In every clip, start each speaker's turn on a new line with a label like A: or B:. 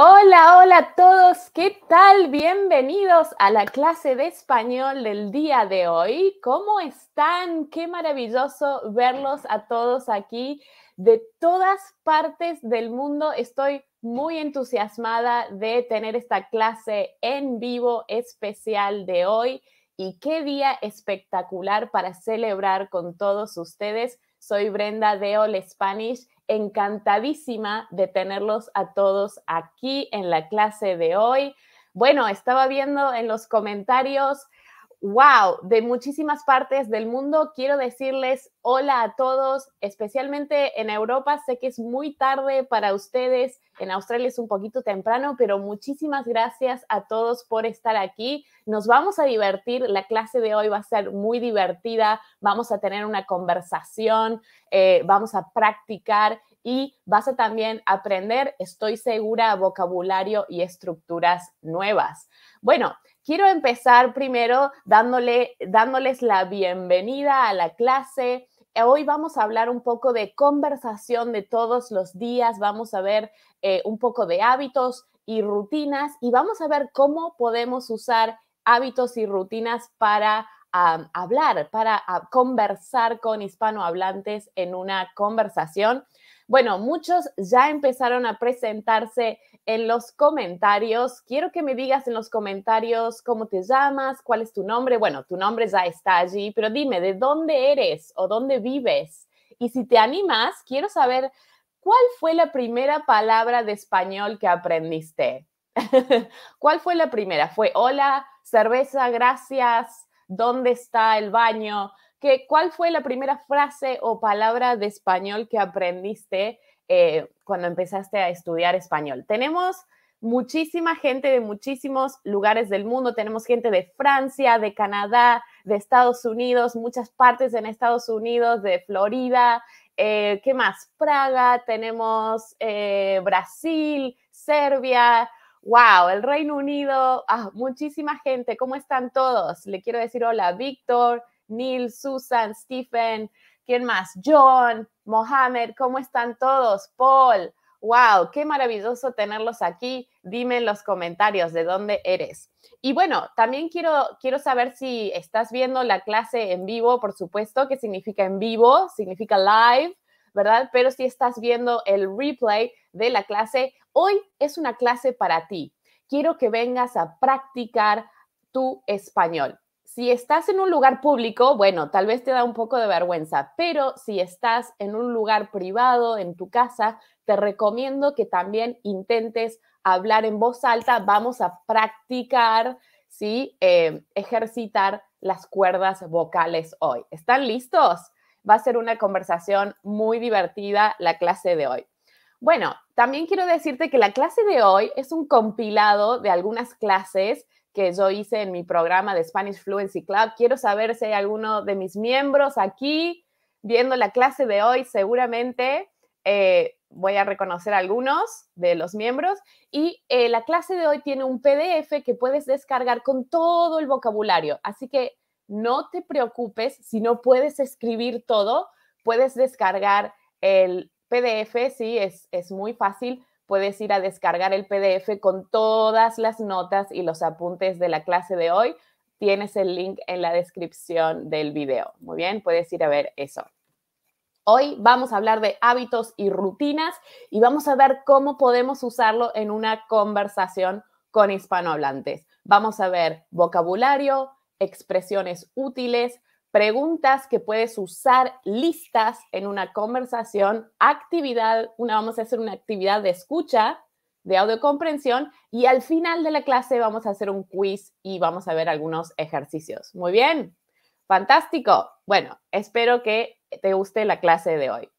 A: Hola, hola a todos, ¿qué tal? Bienvenidos a la clase de español del día de hoy. ¿Cómo están? Qué maravilloso verlos a todos aquí de todas partes del mundo. Estoy muy entusiasmada de tener esta clase en vivo especial de hoy y qué día espectacular para celebrar con todos ustedes. Soy Brenda de All Spanish encantadísima de tenerlos a todos aquí en la clase de hoy. Bueno, estaba viendo en los comentarios, wow, de muchísimas partes del mundo. Quiero decirles hola a todos, especialmente en Europa. Sé que es muy tarde para ustedes, en Australia es un poquito temprano, pero muchísimas gracias a todos por estar aquí. Nos vamos a divertir, la clase de hoy va a ser muy divertida, vamos a tener una conversación, eh, vamos a practicar y vas a también aprender, estoy segura, vocabulario y estructuras nuevas. Bueno, quiero empezar primero dándole, dándoles la bienvenida a la clase. Eh, hoy vamos a hablar un poco de conversación de todos los días, vamos a ver eh, un poco de hábitos y rutinas y vamos a ver cómo podemos usar hábitos y rutinas para hablar, para ah, conversar con hispanohablantes en una conversación. Bueno, muchos ya empezaron a presentarse en los comentarios. Quiero que me digas en los comentarios cómo te llamas, cuál es tu nombre. Bueno, tu nombre ya está allí, pero dime de dónde eres o dónde vives. Y si te animas, quiero saber cuál fue la primera palabra de español que aprendiste. ¿Cuál fue la primera? ¿Fue hola, cerveza, gracias? ¿Dónde está el baño? ¿cuál fue la primera frase o palabra de español que aprendiste eh, cuando empezaste a estudiar español? Tenemos muchísima gente de muchísimos lugares del mundo. Tenemos gente de Francia, de Canadá, de Estados Unidos, muchas partes en Estados Unidos, de Florida. Eh, ¿Qué más? Praga, tenemos eh, Brasil, Serbia, wow, el Reino Unido, ah, muchísima gente. ¿Cómo están todos? Le quiero decir hola, Víctor, Neil, Susan, Stephen, ¿quién más? John, Mohamed, ¿cómo están todos? Paul, wow, qué maravilloso tenerlos aquí. Dime en los comentarios de dónde eres. Y bueno, también quiero, quiero saber si estás viendo la clase en vivo, por supuesto, que significa en vivo, significa live. ¿verdad? Pero si estás viendo el replay de la clase, hoy es una clase para ti. Quiero que vengas a practicar tu español si estás en un lugar público, bueno, tal vez te da un poco de vergüenza, pero si estás en un lugar privado, en tu casa, te recomiendo que también intentes hablar en voz alta. Vamos a practicar, ¿sí? Eh, ejercitar las cuerdas vocales hoy. ¿Están listos? Va a ser una conversación muy divertida la clase de hoy. Bueno, también quiero decirte que la clase de hoy es un compilado de algunas clases que yo hice en mi programa de Spanish Fluency Club. Quiero saber si hay alguno de mis miembros aquí viendo la clase de hoy. Seguramente eh, voy a reconocer algunos de los miembros. Y eh, la clase de hoy tiene un PDF que puedes descargar con todo el vocabulario. Así que no te preocupes si no puedes escribir todo. Puedes descargar el PDF, sí, es muy fácil puedes ir a descargar el PDF con todas las notas y los apuntes de la clase de hoy. Tienes el link en la descripción del video. Muy bien, puedes ir a ver eso. Hoy vamos a hablar de hábitos y rutinas y vamos a ver cómo podemos usarlo en una conversación con hispanohablantes. Vamos a ver vocabulario, expresiones útiles, preguntas que puedes usar listas en una conversación, actividad, una, vamos a hacer una actividad de escucha, de audio comprensión y al final de la clase vamos a hacer un quiz y vamos a ver algunos ejercicios. Muy bien, fantástico. Bueno, espero que te guste la clase de hoy.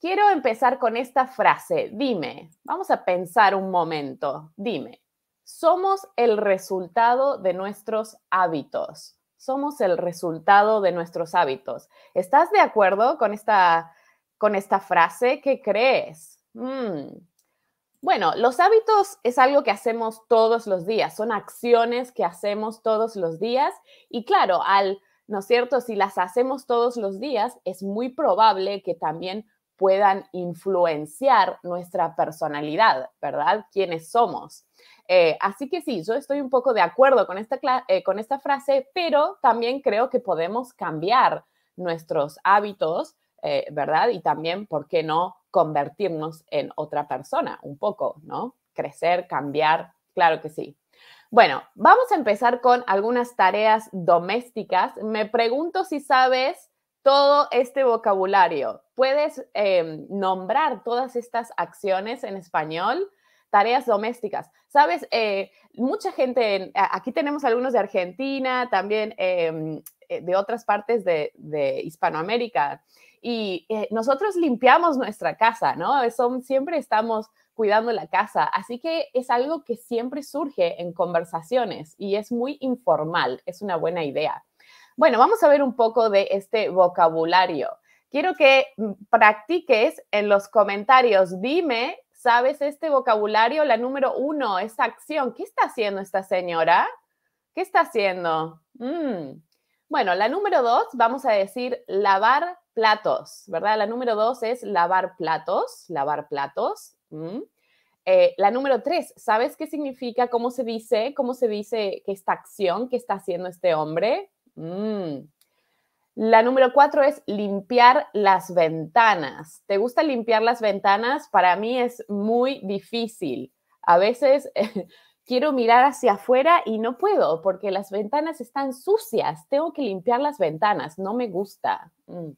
A: Quiero empezar con esta frase. Dime, vamos a pensar un momento. Dime, somos el resultado de nuestros hábitos somos el resultado de nuestros hábitos. ¿Estás de acuerdo con esta, con esta frase? ¿Qué crees? Mm. Bueno, los hábitos es algo que hacemos todos los días, son acciones que hacemos todos los días y claro, al, ¿no es cierto? Si las hacemos todos los días, es muy probable que también puedan influenciar nuestra personalidad, ¿verdad? Quiénes somos. Eh, así que sí, yo estoy un poco de acuerdo con esta, eh, frase, pero también creo que podemos cambiar nuestros hábitos, eh, ¿verdad? Y también, ¿por qué no convertirnos en otra persona un poco, ¿no? Crecer, cambiar, claro que sí. Bueno, vamos a empezar con algunas tareas domésticas. Me pregunto si sabes todo este vocabulario. Puedes em, nombrar todas estas acciones en español, tareas domésticas. Sabes, eh, mucha gente, aquí tenemos algunos de Argentina, también em, eh, de otras partes de, Hispanoamérica, y eh, nosotros limpiamos nuestra casa, ¿no? siempre estamos cuidando la casa, así que es algo que siempre surge en conversaciones y es muy informal, es una buena idea. Bueno, vamos a ver un poco de este vocabulario. Quiero que mm, practiques en los comentarios. Dime, ¿sabes este vocabulario? La número uno, esta acción. ¿Qué está haciendo esta señora? ¿Qué está haciendo? Mm. Bueno, la número dos, vamos a decir lavar platos, ¿verdad? La número dos es lavar platos, lavar platos. Mm. Eh, la número tres, ¿sabes qué significa? ¿Cómo se dice? ¿Cómo se dice que esta acción que está haciendo este hombre? Mm. La número cuatro es limpiar las ventanas. ¿Te gusta limpiar las ventanas? Para mí es muy difícil. A veces quiero mirar hacia afuera y no puedo porque las ventanas están sucias. Tengo que limpiar las ventanas. No me gusta. Mm.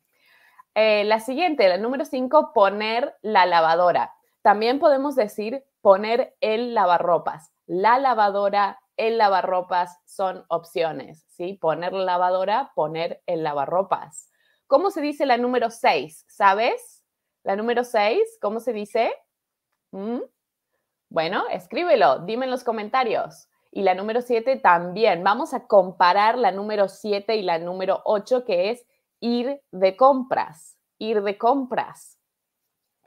A: Eh, la siguiente, la número cinco, poner la lavadora. También podemos decir poner el lavarropas, la lavadora, el lavarropas son opciones, ¿sí? Poner la lavadora, poner el lavarropas. ¿Cómo se dice la número 6? ¿Sabes? La número 6, ¿cómo se dice? Mm. Bueno, escríbelo, dime en los comentarios. Y la número 7 también. Vamos a comparar la número 7 y la número 8, que es ir de compras, ir de compras.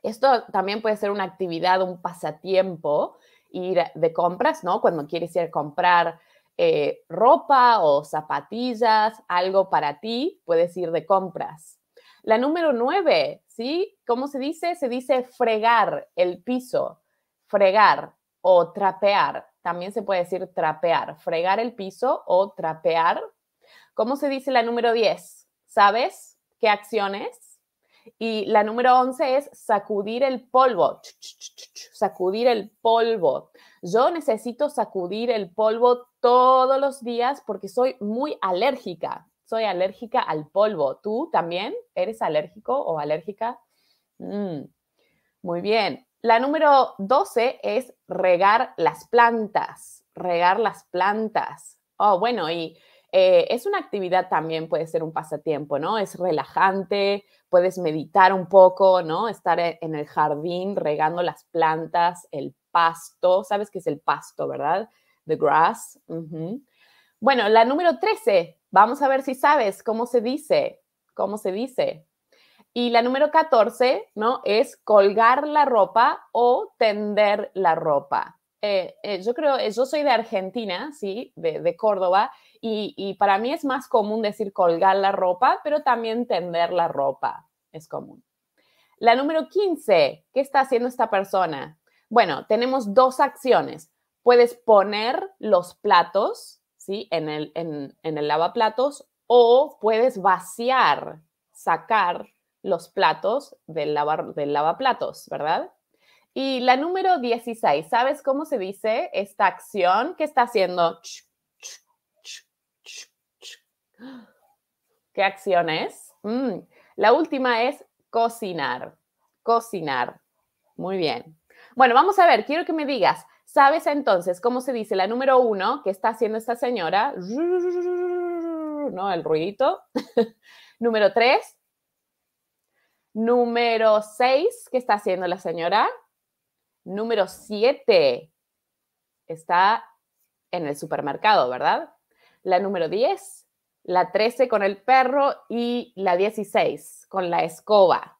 A: Esto también puede ser una actividad, un pasatiempo ir de compras, ¿no? Cuando quieres ir a comprar eh, ropa o zapatillas, algo para ti, puedes ir de compras. La número nueve, ¿sí? ¿Cómo se dice? Se dice fregar el piso, fregar o trapear. También se puede decir trapear, fregar el piso o trapear. ¿Cómo se dice la número diez? ¿Sabes qué acciones? Y la número 11 es sacudir el polvo, sacudir el polvo. Yo necesito sacudir el polvo todos los días porque soy muy alérgica. Soy alérgica al polvo. ¿Tú también eres alérgico o alérgica? Mm. muy bien. La número 12 es regar las plantas, regar las plantas. Oh, bueno, y eh, es una actividad también, puede ser un pasatiempo, ¿no? Es relajante, puedes meditar un poco, ¿no? Estar e, en el jardín regando las plantas, el pasto, sabes qué es el pasto, ¿verdad? The grass. Bueno, la número 13, vamos a ver si sabes cómo se dice, cómo se dice. Y la número 14, ¿no? Es colgar la ropa o tender la ropa. Eh, eh, yo creo, eh, yo soy de Argentina, ¿sí? De, Córdoba, y, para mí es más común decir colgar la ropa, pero también tender la ropa es común. La número 15, ¿qué está haciendo esta persona? Bueno, tenemos dos acciones. Puedes poner los platos, ¿sí? En el, lavaplatos o puedes vaciar, sacar los platos del, del lavaplatos, ¿verdad? Y la número 16, ¿sabes cómo se dice esta acción que está haciendo? ¿Qué acción es? Mm, la última es cocinar. Cocinar. Muy bien. Bueno, vamos a ver, quiero que me digas, ¿sabes entonces cómo se dice la número uno que está haciendo esta señora? ¿No? El ruidito. número 3. Número seis, ¿qué está haciendo la señora? número 7 está en el supermercado, ¿verdad? La número 10, la 13 con el perro y la 16 con la escoba.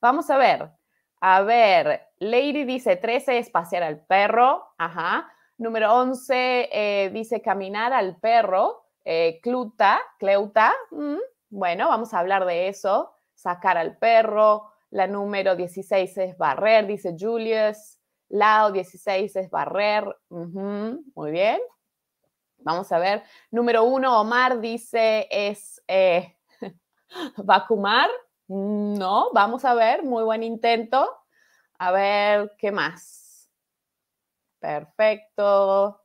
A: Vamos a ver. A ver, Lady dice 13 es pasear al perro. Ajá. Número 11 eh, dice caminar al perro. Eh, cluta, cleuta. Mm, bueno, vamos a hablar de eso. Sacar al perro. La número 16 es barrer, dice Julius. Lao 16 es barrer. muy bien. Vamos a ver. Número 1, Omar dice es eh, vacumar. No, vamos a ver. Muy buen intento. A ver, ¿qué más? Perfecto.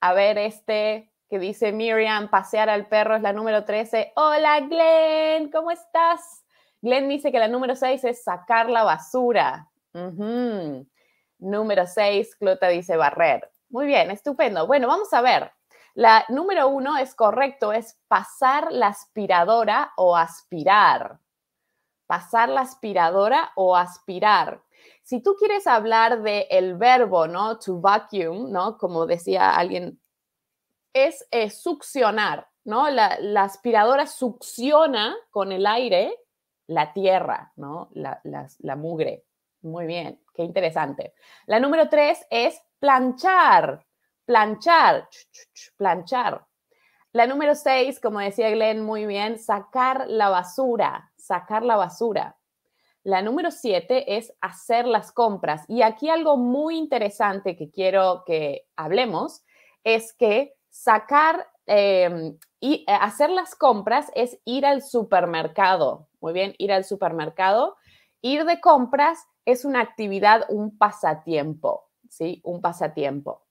A: A ver, este que dice Miriam, pasear al perro es la número 13. Hola, Glenn, ¿cómo estás? Glenn dice que la número 6 es sacar la basura. Número 6, Clota dice barrer. Muy bien, estupendo. Bueno, vamos a ver. La número uno es correcto, es pasar la aspiradora o aspirar. Pasar la aspiradora o aspirar. Si tú quieres hablar del el verbo, ¿no? To vacuum, ¿no? Como decía alguien, es eh, succionar, ¿no? La, la aspiradora succiona con el aire la tierra, ¿no? La, mugre. Muy bien, qué interesante. La número tres es planchar, planchar, planchar. La número seis, como decía Glenn muy bien, sacar la basura, sacar la basura. La número siete es hacer las compras. Y aquí algo muy interesante que quiero que hablemos es que sacar Em, y eh, hacer las compras es ir al supermercado. Muy bien, ir al supermercado. Ir de compras es una actividad, un pasatiempo, ¿sí? Un pasatiempo.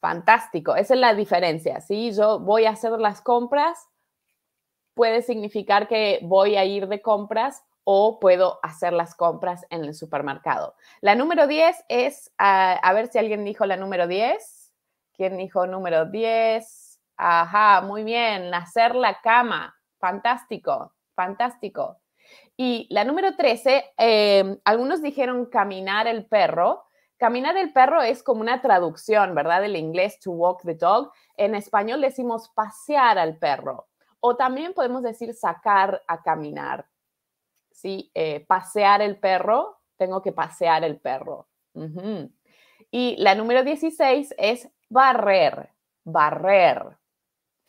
A: Fantástico, esa es la diferencia, ¿sí? Yo voy a hacer las compras, puede significar que voy a ir de compras o puedo hacer las compras en el supermercado. La número 10 es, a, ah, a ver si alguien dijo la número 10. ¿Quién dijo número 10? Ajá, muy bien. Hacer la cama. Fantástico, fantástico. Y la número 13, em, algunos dijeron caminar el perro. Caminar el perro es como una traducción, ¿verdad? Del inglés to walk the dog. En español decimos pasear al perro. O también podemos decir sacar a caminar. ¿Sí? Eh, pasear el perro, tengo que pasear el perro. Y la número 16 es barrer, barrer.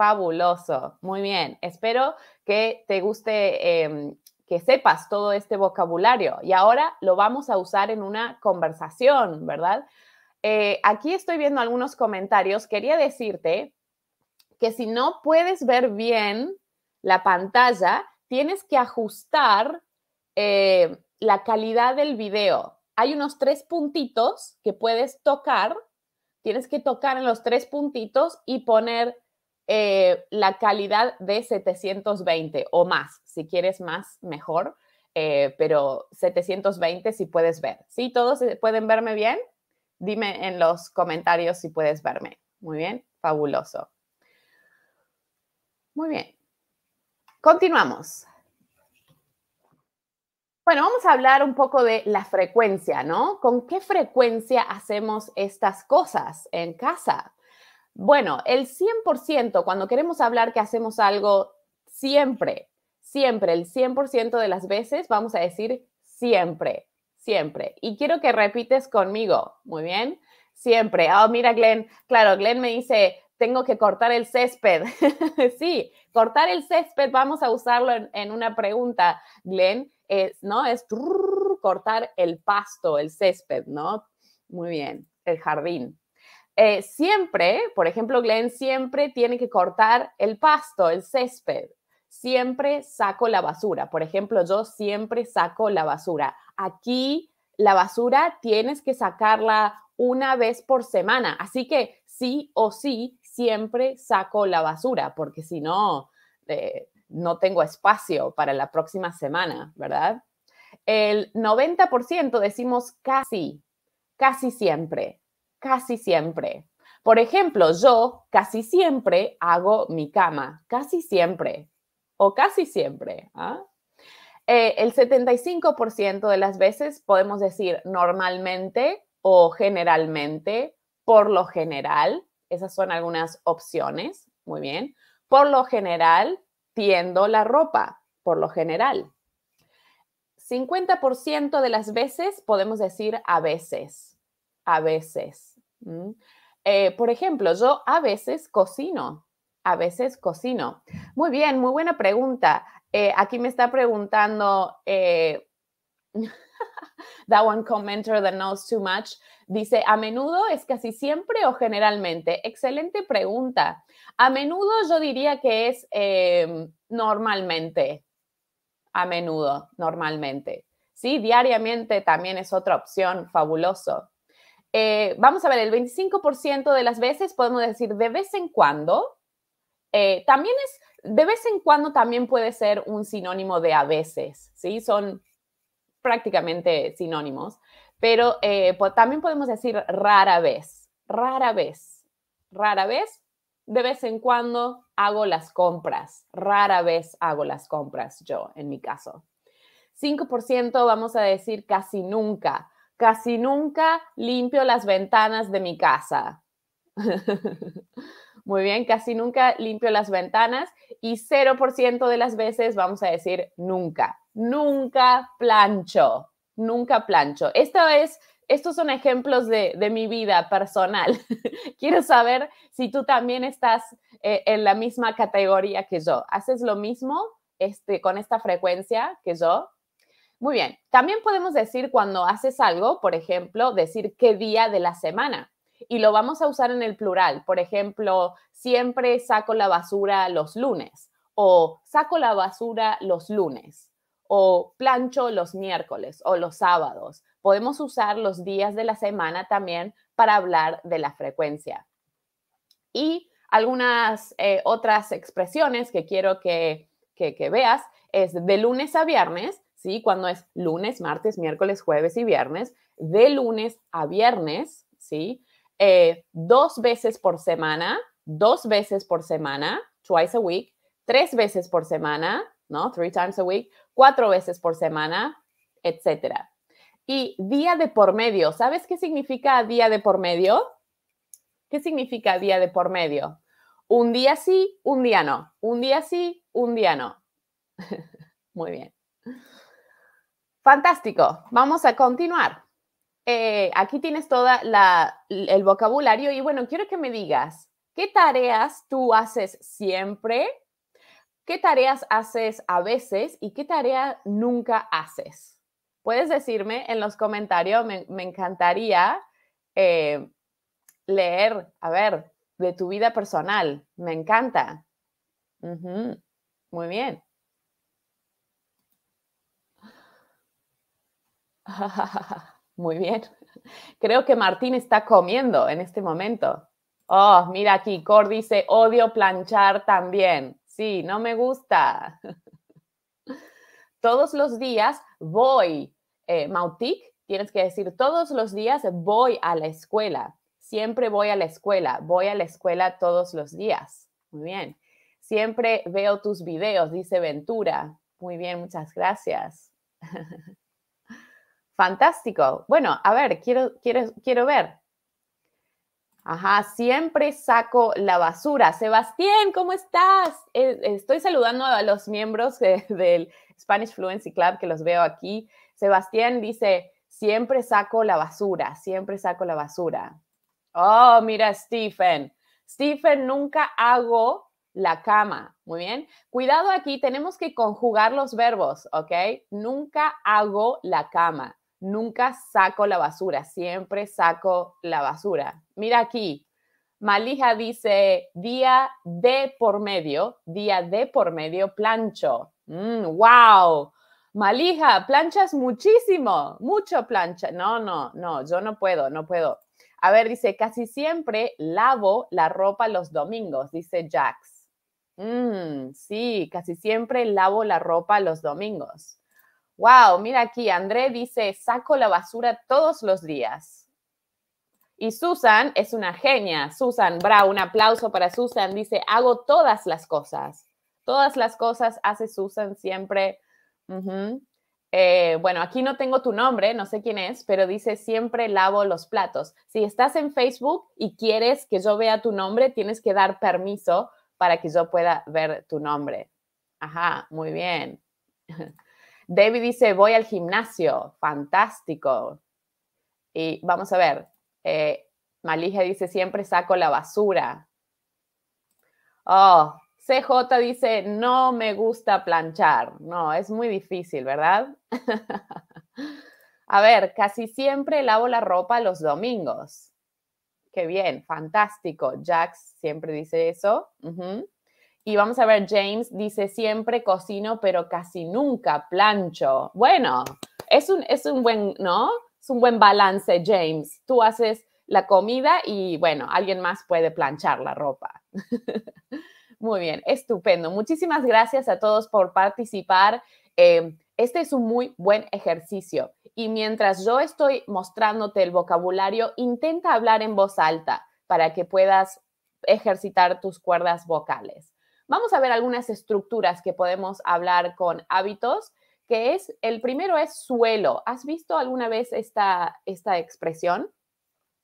A: Fabuloso. Muy bien. Espero que te guste, em, que sepas todo este vocabulario. Y ahora lo vamos a usar en una conversación, ¿verdad? Eh, aquí estoy viendo algunos comentarios. Quería decirte que si no puedes ver bien la pantalla, tienes que ajustar eh, la calidad del video. Hay unos tres puntitos que puedes tocar. Tienes que tocar en los tres puntitos y poner eh, la calidad de 720 o más. Si quieres más, mejor. Eh, pero 720 si puedes ver. ¿Sí? ¿Todos pueden verme bien? Dime en los comentarios si puedes verme. Muy bien, fabuloso. Muy bien. Continuamos. Bueno, vamos a hablar un poco de la frecuencia, ¿no? ¿Con qué frecuencia hacemos estas cosas en casa? Bueno, el 100%, cuando queremos hablar que hacemos algo, siempre, siempre, el 100% de las veces vamos a decir siempre, siempre. Y quiero que repites conmigo, muy bien, siempre. Oh, mira, Glenn, claro, Glenn me dice, tengo que cortar el césped. sí, cortar el césped, vamos a usarlo en, una pregunta, Glenn, es, ¿no? Es cortar el pasto, el césped, ¿no? Muy bien, el jardín. Eh, siempre, por ejemplo, Glenn siempre tiene que cortar el pasto, el césped. Siempre saco la basura. Por ejemplo, yo siempre saco la basura. Aquí la basura tienes que sacarla una vez por semana. Así que sí o sí, siempre saco la basura, porque si no, eh, no tengo espacio para la próxima semana, ¿verdad? El 90% decimos casi, casi siempre casi siempre. Por ejemplo, yo casi siempre hago mi cama, casi siempre o casi siempre. ¿ah? Eh, el 75% de las veces podemos decir normalmente o generalmente, por lo general, esas son algunas opciones, muy bien. Por lo general, tiendo la ropa, por lo general. 50% de las veces podemos decir a veces, a veces. Eh, por ejemplo, yo a veces cocino, a veces cocino. Muy bien, muy buena pregunta. Eh, aquí me está preguntando, eh, that one commenter that knows too much, dice, a menudo es casi siempre o generalmente. Excelente pregunta. A menudo yo diría que es em, normalmente, a menudo, normalmente. Sí, diariamente también es otra opción, fabuloso. Eh, vamos a ver, el 25% de las veces podemos decir de vez en cuando. Eh, también es, de vez en cuando también puede ser un sinónimo de a veces, ¿sí? Son prácticamente sinónimos, pero eh, también podemos decir rara vez, rara vez, rara vez, de vez en cuando hago las compras, rara vez hago las compras yo, en mi caso. 5% vamos a decir casi nunca, Casi nunca limpio las ventanas de mi casa. Muy bien, casi nunca limpio las ventanas y 0% de las veces vamos a decir nunca. Nunca plancho, nunca plancho. Esto es, estos son ejemplos de, mi vida personal. Quiero saber si tú también estás eh, en la misma categoría que yo. ¿Haces lo mismo este, con esta frecuencia que yo? Muy bien, también podemos decir cuando haces algo, por ejemplo, decir qué día de la semana. Y lo vamos a usar en el plural. Por ejemplo, siempre saco la basura los lunes o saco la basura los lunes o plancho los miércoles o los sábados. Podemos usar los días de la semana también para hablar de la frecuencia. Y algunas eh, otras expresiones que quiero que veas es de lunes a viernes ¿sí? Cuando es lunes, martes, miércoles, jueves y viernes, de lunes a viernes, ¿sí? Eh, dos veces por semana, dos veces por semana, twice a week, tres veces por semana, ¿no? Three times a week, cuatro veces por semana, etcétera. Y día de por medio, ¿sabes qué significa día de por medio? ¿Qué significa día de por medio? Un día sí, un día no. Un día sí, un día no. Muy bien. Fantástico, vamos a continuar. Eh, aquí tienes todo el vocabulario y bueno, quiero que me digas, ¿qué tareas tú haces siempre? ¿Qué tareas haces a veces y qué tarea nunca haces? Puedes decirme en los comentarios, me, encantaría eh, leer, a ver, de tu vida personal, me encanta. Muy bien. Muy bien. Creo que Martín está comiendo en este momento. Oh, mira aquí, Cor dice, odio planchar también. Sí, no me gusta. Todos los días voy, eh, Mautic, tienes que decir, todos los días voy a la escuela. Siempre voy a la escuela, voy a la escuela todos los días. Muy bien. Siempre veo tus videos, dice Ventura. Muy bien, muchas gracias. Fantástico. Bueno, a ver, quiero, quiero, quiero ver. Ajá, siempre saco la basura. Sebastián, ¿cómo estás? Eh, estoy saludando a los miembros del Spanish Fluency Club que los veo aquí. Sebastián dice, siempre saco la basura, siempre saco la basura. Oh, mira, Stephen. Stephen, nunca hago la cama. Muy bien. Cuidado aquí, tenemos que conjugar los verbos, ¿ok? Nunca hago la cama nunca saco la basura, siempre saco la basura. Mira aquí, Malija dice, día de por medio, día de por medio plancho. ¡Wow! Mm, Malija, planchas muchísimo, mucho plancha. No, no, no, yo no puedo, no puedo. A ver, dice, casi siempre lavo la ropa los domingos, dice Jax. Mm, sí, casi siempre lavo la ropa los domingos. Wow, mira aquí, André dice, saco la basura todos los días. Y Susan es una genia. Susan, bravo, un aplauso para Susan. Dice, hago todas las cosas. Todas las cosas hace Susan siempre. Eh, bueno, aquí no tengo tu nombre, no sé quién es, pero dice, siempre lavo los platos. Si estás en Facebook y quieres que yo vea tu nombre, tienes que dar permiso para que yo pueda ver tu nombre. Ajá, muy bien. David dice, voy al gimnasio, fantástico. Y vamos a ver, eh, Malija dice, siempre saco la basura. Oh, CJ dice, no me gusta planchar. No, es muy difícil, ¿verdad? a ver, casi siempre lavo la ropa los domingos. Qué bien, fantástico. Jax siempre dice eso. Y vamos a ver, James dice, siempre cocino, pero casi nunca plancho. Bueno, es un, es un buen, ¿no? Es un buen balance, James. Tú haces la comida y, bueno, alguien más puede planchar la ropa. Muy bien, estupendo. Muchísimas gracias a todos por participar. Em, este es un muy buen ejercicio. Y mientras yo estoy mostrándote el vocabulario, intenta hablar en voz alta para que puedas ejercitar tus cuerdas vocales. Vamos a ver algunas estructuras que podemos hablar con hábitos, que es, el primero es suelo. ¿Has visto alguna vez esta, esta expresión?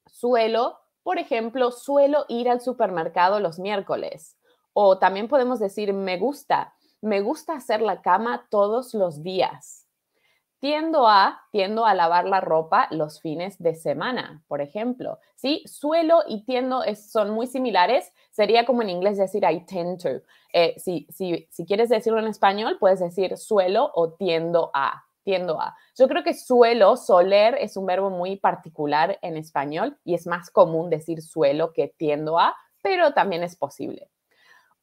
A: Suelo, por ejemplo, suelo ir al supermercado los miércoles. O también podemos decir, me gusta, me gusta hacer la cama todos los días. Tiendo a, tiendo a lavar la ropa los fines de semana, por ejemplo. ¿sí? Suelo y tiendo son muy similares. Sería como en inglés decir I tend to. Eh, si, si, si quieres decirlo en español, puedes decir suelo o tiendo a. Tiendo a. Yo creo que suelo, soler, es un verbo muy particular en español y es más común decir suelo que tiendo a, pero también es posible.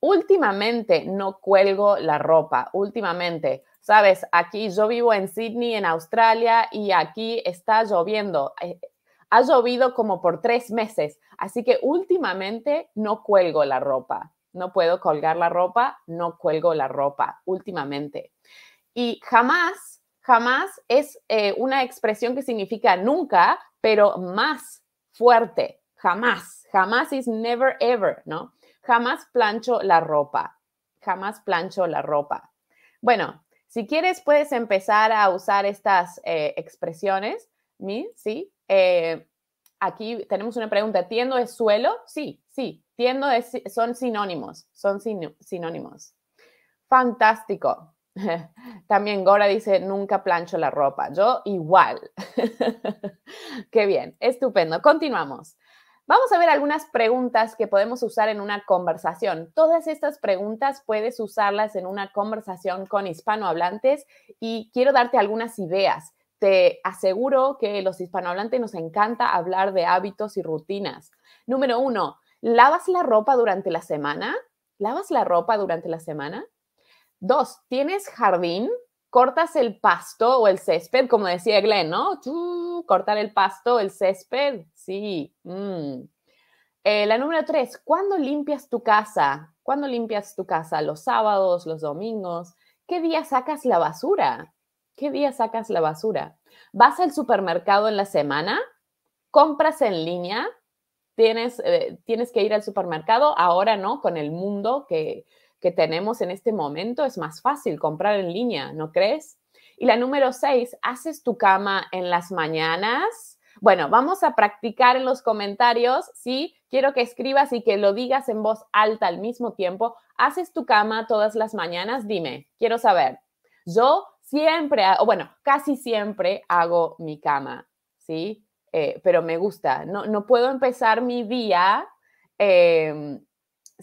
A: Últimamente no cuelgo la ropa. Últimamente Sabes, aquí yo vivo en Sydney, en Australia, y aquí está lloviendo. Eh, ha llovido como por tres meses, así que últimamente no cuelgo la ropa. No puedo colgar la ropa, no cuelgo la ropa últimamente. Y jamás, jamás es eh, una expresión que significa nunca, pero más fuerte. Jamás, jamás is never ever, ¿no? Jamás plancho la ropa, jamás plancho la ropa. Bueno, si quieres, puedes empezar a usar estas eh, expresiones. Eh, aquí tenemos una pregunta. ¿Tiendo es suelo? Sí, sí. Tiendo son sinónimos, son sinónimos. Fantástico. También Gora dice, nunca plancho la ropa. Yo igual. Qué bien, estupendo. Continuamos. Vamos a ver algunas preguntas que podemos usar en una conversación. Todas estas preguntas puedes usarlas en una conversación con hispanohablantes y quiero darte algunas ideas. Te aseguro que los hispanohablantes nos encanta hablar de hábitos y rutinas. Número uno, ¿lavas la ropa durante la semana? ¿Lavas la ropa durante la semana? Dos, ¿tienes jardín? cortas el pasto o el césped, como decía Glenn, ¿no? cortar el pasto, el césped, sí. Mm. Eh, la número tres, ¿cuándo limpias tu casa? ¿Cuándo limpias tu casa? ¿Los sábados, los domingos? ¿Qué día sacas la basura? ¿Qué día sacas la basura? ¿Vas al supermercado en la semana? ¿Compras en línea? ¿Tienes, eh, tienes que ir al supermercado? Ahora no, con el mundo que, que tenemos en este momento, es más fácil comprar en línea, ¿no crees? Y la número seis, haces tu cama en las mañanas. Bueno, vamos a practicar en los comentarios, ¿sí? Quiero que escribas y que lo digas en voz alta al mismo tiempo. ¿Haces tu cama todas las mañanas? Dime, quiero saber. Yo siempre, o bueno, casi siempre hago mi cama, ¿sí? Eh, pero me gusta. No, no puedo empezar mi día em,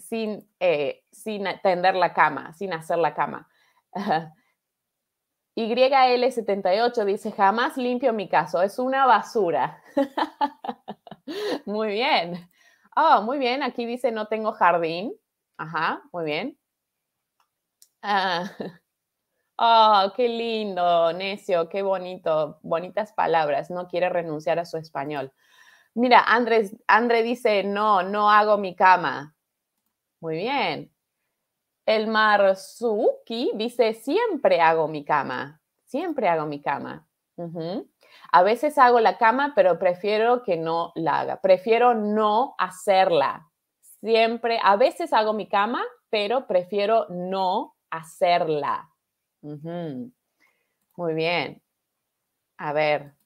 A: sin, eh, sin tender la cama, sin hacer la cama. YL78 dice, jamás limpio mi caso, es una basura. muy bien. Oh, muy bien. Aquí dice, no tengo jardín. Ajá, muy bien. Ah, oh, qué lindo, necio, qué bonito, bonitas palabras. No quiere renunciar a su español. Mira, Andrés, André dice, no, no hago mi cama. Muy bien. El Marzuki dice, siempre hago mi cama, siempre hago mi cama. A veces hago la cama, pero prefiero que no la haga, prefiero no hacerla. Siempre, a veces hago mi cama, pero prefiero no hacerla. Muy bien. A ver,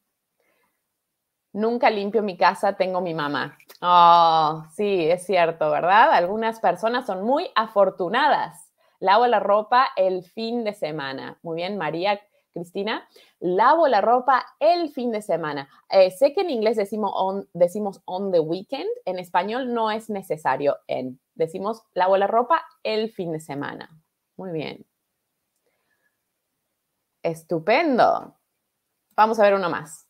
A: nunca limpio mi casa, tengo mi mamá. Oh, sí, es cierto, ¿verdad? Algunas personas son muy afortunadas. Lavo la ropa el fin de semana. Muy bien, María Cristina. Lavo la ropa el fin de semana. Eh, sé que en inglés decimos on, decimos on the weekend. En español no es necesario en. Decimos lavo la ropa el fin de semana. Muy bien. Estupendo. Vamos a ver uno más.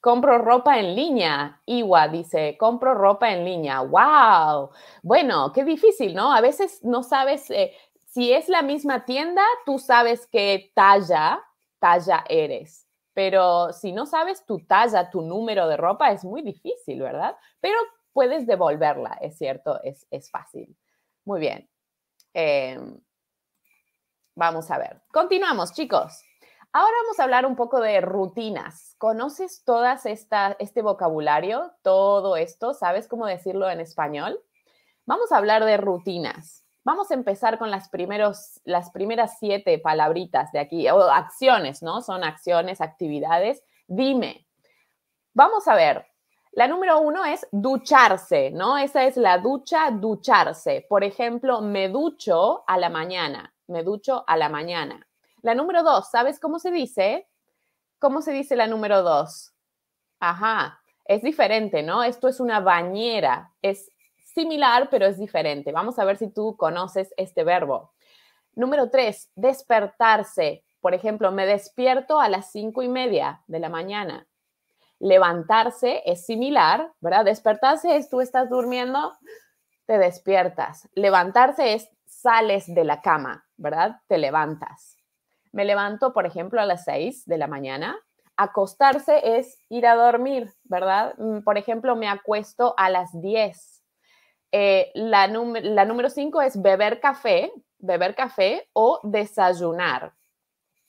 A: Compro ropa en línea. Iwa dice, compro ropa en línea. ¡Wow! Bueno, qué difícil, ¿no? A veces no sabes, eh, si es la misma tienda, tú sabes qué talla, talla eres. Pero si no sabes tu talla, tu número de ropa, es muy difícil, ¿verdad? Pero puedes devolverla, es cierto, es, fácil. Muy bien. Em, vamos a ver. Continuamos, chicos. Ahora vamos a hablar un poco de rutinas. ¿Conoces todas este vocabulario, todo esto? ¿Sabes cómo decirlo en español? Vamos a hablar de rutinas. Vamos a empezar con las, primeros, las primeras siete palabritas de aquí, o acciones, ¿no? Son acciones, actividades. Dime, vamos a ver. La número uno es ducharse, ¿no? Esa es la ducha, ducharse. Por ejemplo, me ducho a la mañana, me ducho a la mañana. La número dos, ¿sabes cómo se dice? ¿Cómo se dice la número dos? Ajá, es diferente, ¿no? Esto es una bañera, es similar, pero es diferente. Vamos a ver si tú conoces este verbo. Número tres, despertarse. Por ejemplo, me despierto a las cinco y media de la mañana. Levantarse es similar, ¿verdad? Despertarse es tú estás durmiendo, te despiertas. Levantarse es sales de la cama, ¿verdad? Te levantas. Me levanto, por ejemplo, a las 6 de la mañana. Acostarse es ir a dormir, ¿verdad? Mm, por ejemplo, me acuesto a las 10. Eh, la, número 5 es beber café, beber café o desayunar.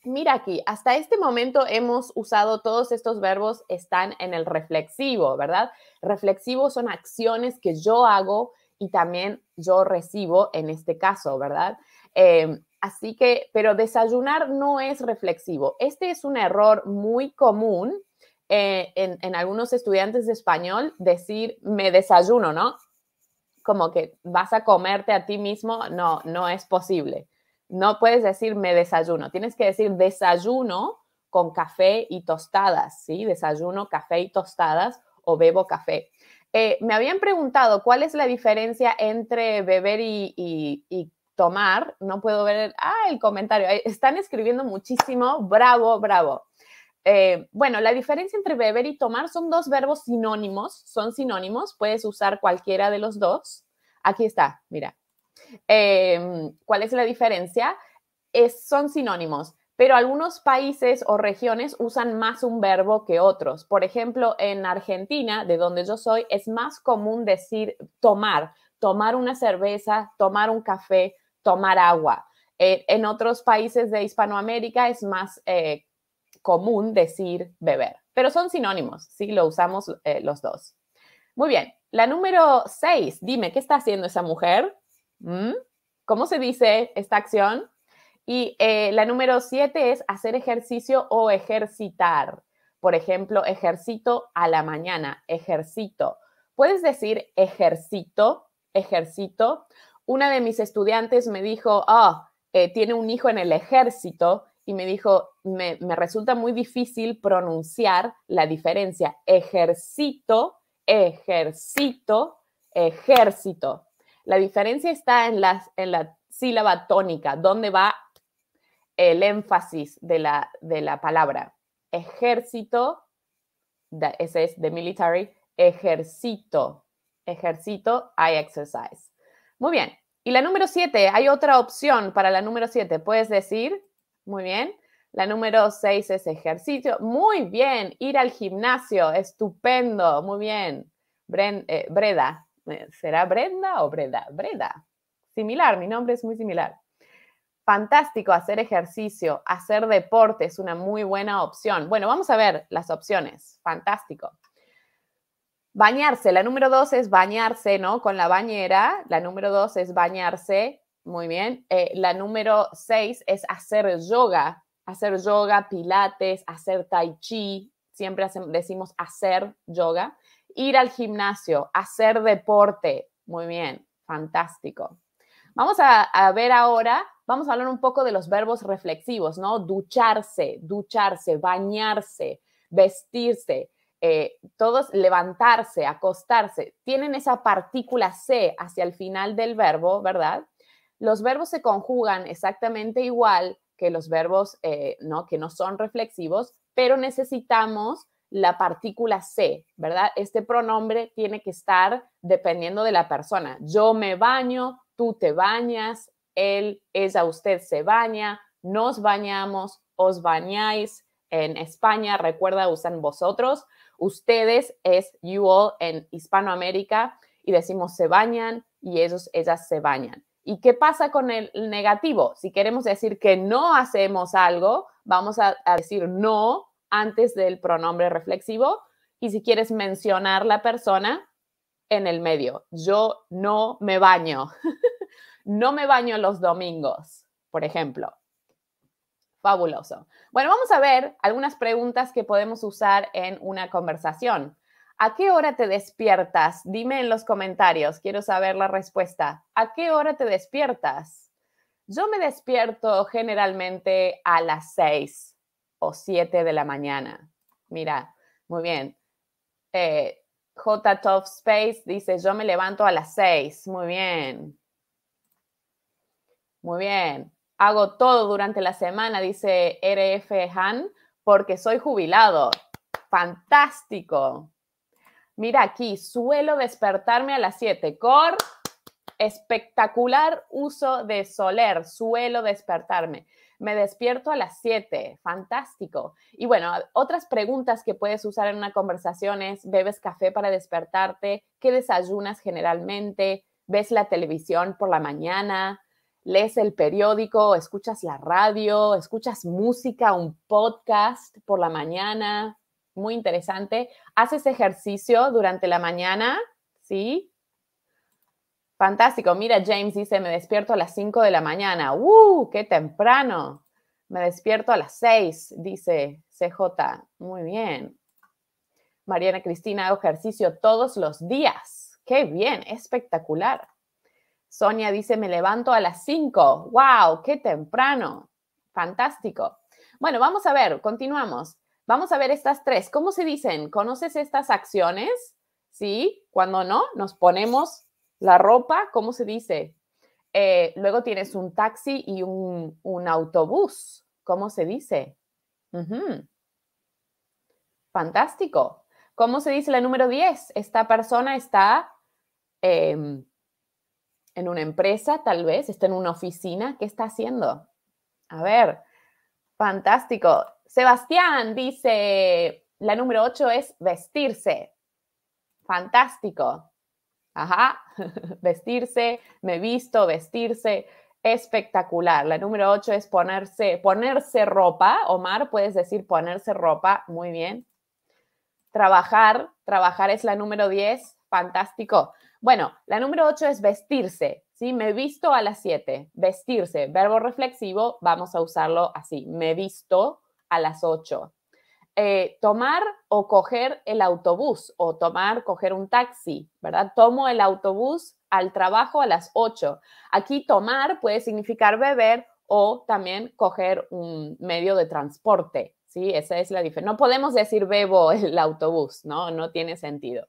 A: Mira aquí, hasta este momento hemos usado todos estos verbos, están en el reflexivo, ¿verdad? Reflexivos son acciones que yo hago y también yo recibo en este caso, ¿verdad? Em, Así que, pero desayunar no es reflexivo. Este es un error muy común eh, en, algunos estudiantes de español, decir me desayuno, ¿no? Como que vas a comerte a ti mismo, no, no es posible. No puedes decir me desayuno, tienes que decir desayuno con café y tostadas, ¿sí? Desayuno, café y tostadas o bebo café. Eh, me habían preguntado cuál es la diferencia entre beber y, y, y tomar, no puedo ver el, ah, el comentario. Están escribiendo muchísimo, bravo, bravo. Eh, bueno, la diferencia entre beber y tomar son dos verbos sinónimos, son sinónimos, puedes usar cualquiera de los dos. Aquí está, mira. Em, ¿Cuál es la diferencia? Es, son sinónimos, pero algunos países o regiones usan más un verbo que otros. Por ejemplo, en Argentina, de donde yo soy, es más común decir tomar, tomar una cerveza, tomar un café, tomar agua. en otros países de Hispanoamérica es más eh, común decir beber, pero son sinónimos, ¿sí? Lo usamos eh, los dos. Muy bien, la número seis, dime, ¿qué está haciendo esa mujer? ¿Mm? ¿Cómo se dice esta acción? Y eh, la número siete es hacer ejercicio o ejercitar. Por ejemplo, ejercito a la mañana, ejercito. Puedes decir ejercito, ejercito, una de mis estudiantes me dijo, oh, tiene un hijo en el ejército y me dijo, me, resulta muy difícil pronunciar la diferencia ejército, ejército, ejército. La diferencia está en, en la sílaba tónica, donde va el énfasis de la, de la palabra. Ejército, ese es de military, ejército, ejército, I exercise. Muy bien, y la número 7, hay otra opción para la número 7. Puedes decir, muy bien. La número 6 es ejercicio. Muy bien, ir al gimnasio. Estupendo, muy bien. Eh, Breda. Eh, ¿Será Brenda o Breda? Breda. Similar, mi nombre es muy similar. Fantástico hacer ejercicio, hacer deporte es una muy buena opción. Bueno, vamos a ver las opciones. Fantástico. Bañarse, la número dos es bañarse, ¿no? Con la bañera, la número dos es bañarse, muy bien. Eh, la número seis es hacer yoga, hacer yoga, pilates, hacer tai chi, siempre decimos hacer yoga. Ir al gimnasio, hacer deporte, muy bien, fantástico. Vamos a, a ver ahora vamos a hablar un poco de los verbos reflexivos, ¿no? Ducharse, ducharse, bañarse, vestirse, eh, todos levantarse, acostarse, tienen esa partícula C hacia el final del verbo, ¿verdad? Los verbos se conjugan exactamente igual que los verbos eh, que no son reflexivos, pero necesitamos la partícula C, ¿verdad? Este pronombre tiene que estar dependiendo de la persona. Yo me baño, tú te bañas, él, ella, usted se baña, nos bañamos, os bañáis. En España, recuerda, usan vosotros ustedes es you all en Hispanoamérica y decimos se bañan y ellos, ellas se bañan. ¿Y qué pasa con el negativo? Si queremos decir que no hacemos algo, vamos a decir no antes del pronombre reflexivo y si quieres mencionar la persona en el medio, yo no me baño, no me baño los domingos, por ejemplo. Fabuloso. Bueno, vamos a ver algunas preguntas que podemos usar en una conversación. ¿A qué hora te despiertas? Dime en los comentarios, quiero saber la respuesta. ¿A qué hora te despiertas? Yo me despierto generalmente a las seis o siete de la mañana. Mira, muy bien. Eh, Space dice, yo me levanto a las 6. Muy bien. Muy bien hago todo durante la semana, dice RF Han, porque soy jubilado. Fantástico. Mira aquí, suelo despertarme a las 7. Cor, espectacular uso de soler, suelo despertarme. Me despierto a las 7, fantástico. Y bueno, otras preguntas que puedes usar en una conversación es, ¿bebes café para despertarte? ¿Qué desayunas generalmente? ¿Ves la televisión por la mañana? lees el periódico, escuchas la radio, escuchas música, un podcast por la mañana, muy interesante. Haces ejercicio durante la mañana, ¿sí? Fantástico. Mira, James dice, me despierto a las 5 de la mañana. ¡Uh! ¡Qué temprano! Me despierto a las 6, dice CJ. Muy bien. Mariana Cristina, hago ejercicio todos los días. ¡Qué bien! Espectacular. Sonia dice, me levanto a las 5. ¡Wow! ¡Qué temprano! Fantástico. Bueno, vamos a ver, continuamos. Vamos a ver estas tres. ¿Cómo se dicen? ¿Conoces estas acciones? ¿Sí? Cuando no, nos ponemos la ropa, ¿cómo se dice? Eh, luego tienes un taxi y un, autobús. ¿Cómo se dice? Fantástico. ¿Cómo se dice la número 10? Esta persona está em, en una empresa, tal vez, está en una oficina, ¿qué está haciendo? A ver, fantástico. Sebastián dice, la número 8 es vestirse. Fantástico. Ajá, vestirse, me visto, vestirse, espectacular. La número 8 es ponerse, ponerse ropa. Omar, puedes decir ponerse ropa, muy bien. Trabajar, trabajar es la número 10, fantástico. Bueno, la número 8 es vestirse, ¿sí? Me visto a las 7, vestirse, verbo reflexivo, vamos a usarlo así, me visto a las 8. Eh, tomar o coger el autobús o tomar, coger un taxi, ¿verdad? Tomo el autobús al trabajo a las 8. Aquí tomar puede significar beber o también coger un medio de transporte, ¿sí? Esa es la diferencia. No podemos decir bebo el autobús, ¿no? No tiene sentido.